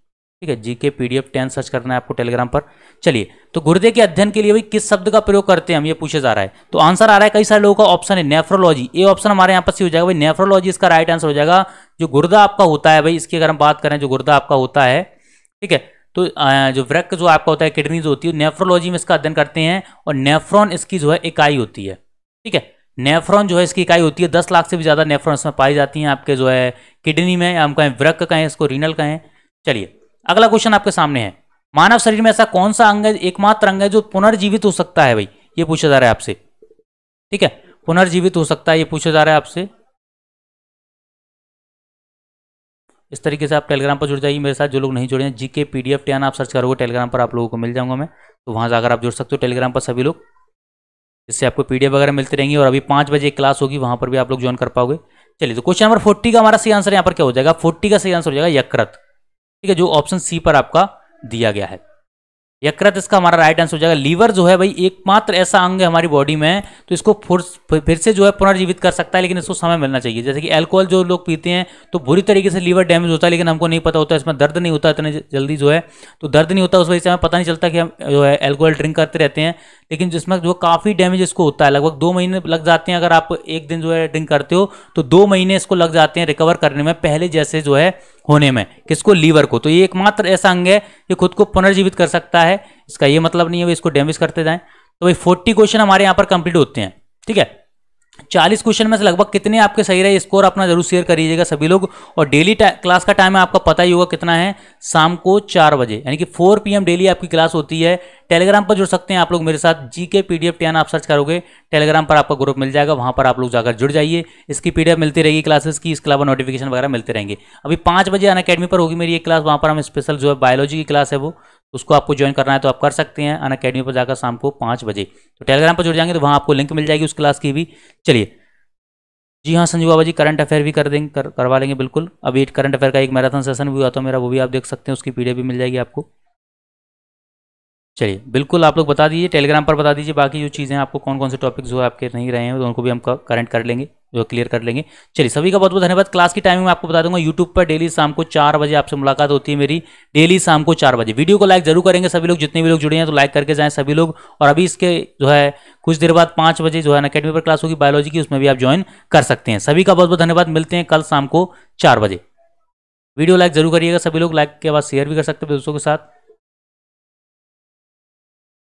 ठीक है जीके पी डी सर्च करना है आपको टेलीग्राम पर चलिए तो गुर्दे के अध्ययन के लिए भाई किस शब्द का प्रयोग करते हैं हम ये पूछे जा रहा है तो आंसर आ रहा है कई सारे लोगों का ऑप्शन है नेफ्रोलॉजी ये ऑप्शन हमारे यहाँ पर सी हो जाएगा भाई नेफ्रोलॉजी इसका राइट आंसर हो जाएगा जो गुर्दा आपका होता है भाई इसकी अगर हम बात करें जो गुर्दा आपका होता है ठीक है तो जो व्रक जो आपका होता है किडनी जो होती है नेफ्रोलॉजी में इसका अध्ययन करते हैं और नेफ्रॉन इसकी जो है इकाई होती है ठीक है नेफ्रॉन जो है इसकी इकाई होती है दस लाख से भी ज़्यादा नेफ्रॉन इसमें पाई जाती हैं आपके जो है किडनी में हम कहें व्रक कहें इसको रीनल कहें चलिए अगला क्वेश्चन आपके सामने है मानव शरीर में ऐसा कौन सा अंग है एकमात्र अंग है जो पुनर्जीवित हो सकता है भाई ये पूछा जा रहा है आपसे ठीक है पुनर्जीवित हो सकता है ये पूछा जा रहा है आपसे इस तरीके से आप टेलीग्राम पर जुड़ जाइए मेरे साथ जो लोग नहीं जुड़े हैं जीके पीडीएफ टेन आप सर्च करोगे टेलीग्राम पर आप लोगों को मिल जाऊंगा मैं तो वहां जाकर आप जुड़ सकते हो टेलीग्राम पर सभी लोग इससे आपको पीडीएफ वगैरह मिलते रहेंगे और अभी पांच बजे क्लास होगी वहां पर भी आप लोग ज्वाइन कर पाओगे चलिए तो क्वेश्चन नंबर फोर्टी का हमारा सही आंसर यहाँ पर क्या हो जाएगा फोर्टी का सही आंसर हो जाएगा यकृत ठीक है जो ऑप्शन सी पर आपका दिया गया है यकृत इसका हमारा राइट आंसर हो जाएगा लीवर जो है भाई एकमात्र ऐसा अंग है हमारी बॉडी में तो इसको फिर फिर से जो है पुनर्जीवित कर सकता है लेकिन इसको समय मिलना चाहिए जैसे कि अल्कोहल जो लोग पीते हैं तो बुरी तरीके से लीवर डैमेज होता है लेकिन हमको नहीं पता होता इसमें दर्द नहीं होता इतने जल्दी जो है तो दर्द नहीं होता उस वजह से हमें पता नहीं चलता कि हम जो है एल्कोहल ड्रिंक करते रहते हैं लेकिन जिसमें जो काफ़ी डैमेज इसको होता है लगभग दो महीने लग जाते हैं अगर आप एक दिन जो है ड्रिंक करते हो तो दो महीने इसको लग जाते हैं रिकवर करने में पहले जैसे जो है होने में किसको लीवर को तो ये एकमात्र ऐसा अंग है जो खुद को पुनर्जीवित कर सकता है इसका ये मतलब नहीं है इसको डैमेज करते जाएं तो भाई फोर्टी क्वेश्चन हमारे यहाँ पर कंप्लीट होते हैं ठीक है चालीस क्वेश्चन में से लगभग कितने आपके सही रहे स्कोर अपना जरूर शेयर करिएगा सभी लोग और डेली क्लास का टाइम आपका पता ही होगा कितना है शाम को चार बजे यानी कि फोर पीएम डेली आपकी क्लास होती है टेलीग्राम पर जुड़ सकते हैं आप लोग मेरे साथ जी के पी डी आप सर्च करोगे टेलीग्राम पर आपका ग्रुप मिल जाएगा वहाँ पर आप लोग जाकर जुड़ जाइए इसकी पी मिलती रहेगी क्लासेस की इसके अलावा नोटिफिकेशन वगैरह मिलते रहेंगे अभी पाँच बजे अन अकेडमी पर होगी मेरी ये क्लास वहाँ पर हम स्पेशल जो है बायोलॉजी की क्लास है वो उसको आपको ज्वाइन करना है तो आप कर सकते हैं अन अकेडमी पर जाकर शाम को पाँच बजे तो टेलीग्राम पर जुड़ जाएंगे तो वहाँ आपको लिंक मिल जाएगी उस क्लास की भी चलिए जी हाँ संजू बाबा जी करंट अफेयर भी कर देंगे कर, करवा लेंगे बिल्कुल अभी करंट अफेयर का एक मैराथन सेशन भी हुआ तो मेरा वो भी आप देख सकते हैं उसकी पीडीएफ भी मिल जाएगी आपको चलिए बिल्कुल आप लोग बता दीजिए टेलीग्राम पर बता दीजिए बाकी जो चीज़ें आपको कौन कौन से टॉपिक्स जो आपके नहीं रहे हैं तो उनको भी हम करंट कर लेंगे जो क्लियर कर लेंगे चलिए सभी का बहुत बहुत धन्यवाद क्लास की टाइमिंग मैं आपको बता दूंगा यूट्यूब पर डेली शाम को चार बजे आपसे मुलाकात होती है मेरी डेली शाम को चार बजे वीडियो को लाइक जरूर करेंगे सभी लोग जितने भी लोग जुड़े हैं तो लाइक करके जाएँ सभी लोग और अभी इसके जो है कुछ देर बाद पाँच बजे जो है ना अकेडमी पर क्लास होगी बायोलॉजी की उसमें भी आप ज्वाइन कर सकते हैं सभी का बहुत बहुत धन्यवाद मिलते हैं कल शाम को चार बजे वीडियो लाइक जरूर करिएगा सभी लोग लाइक के बाद शेयर भी कर सकते हैं दोस्तों के साथ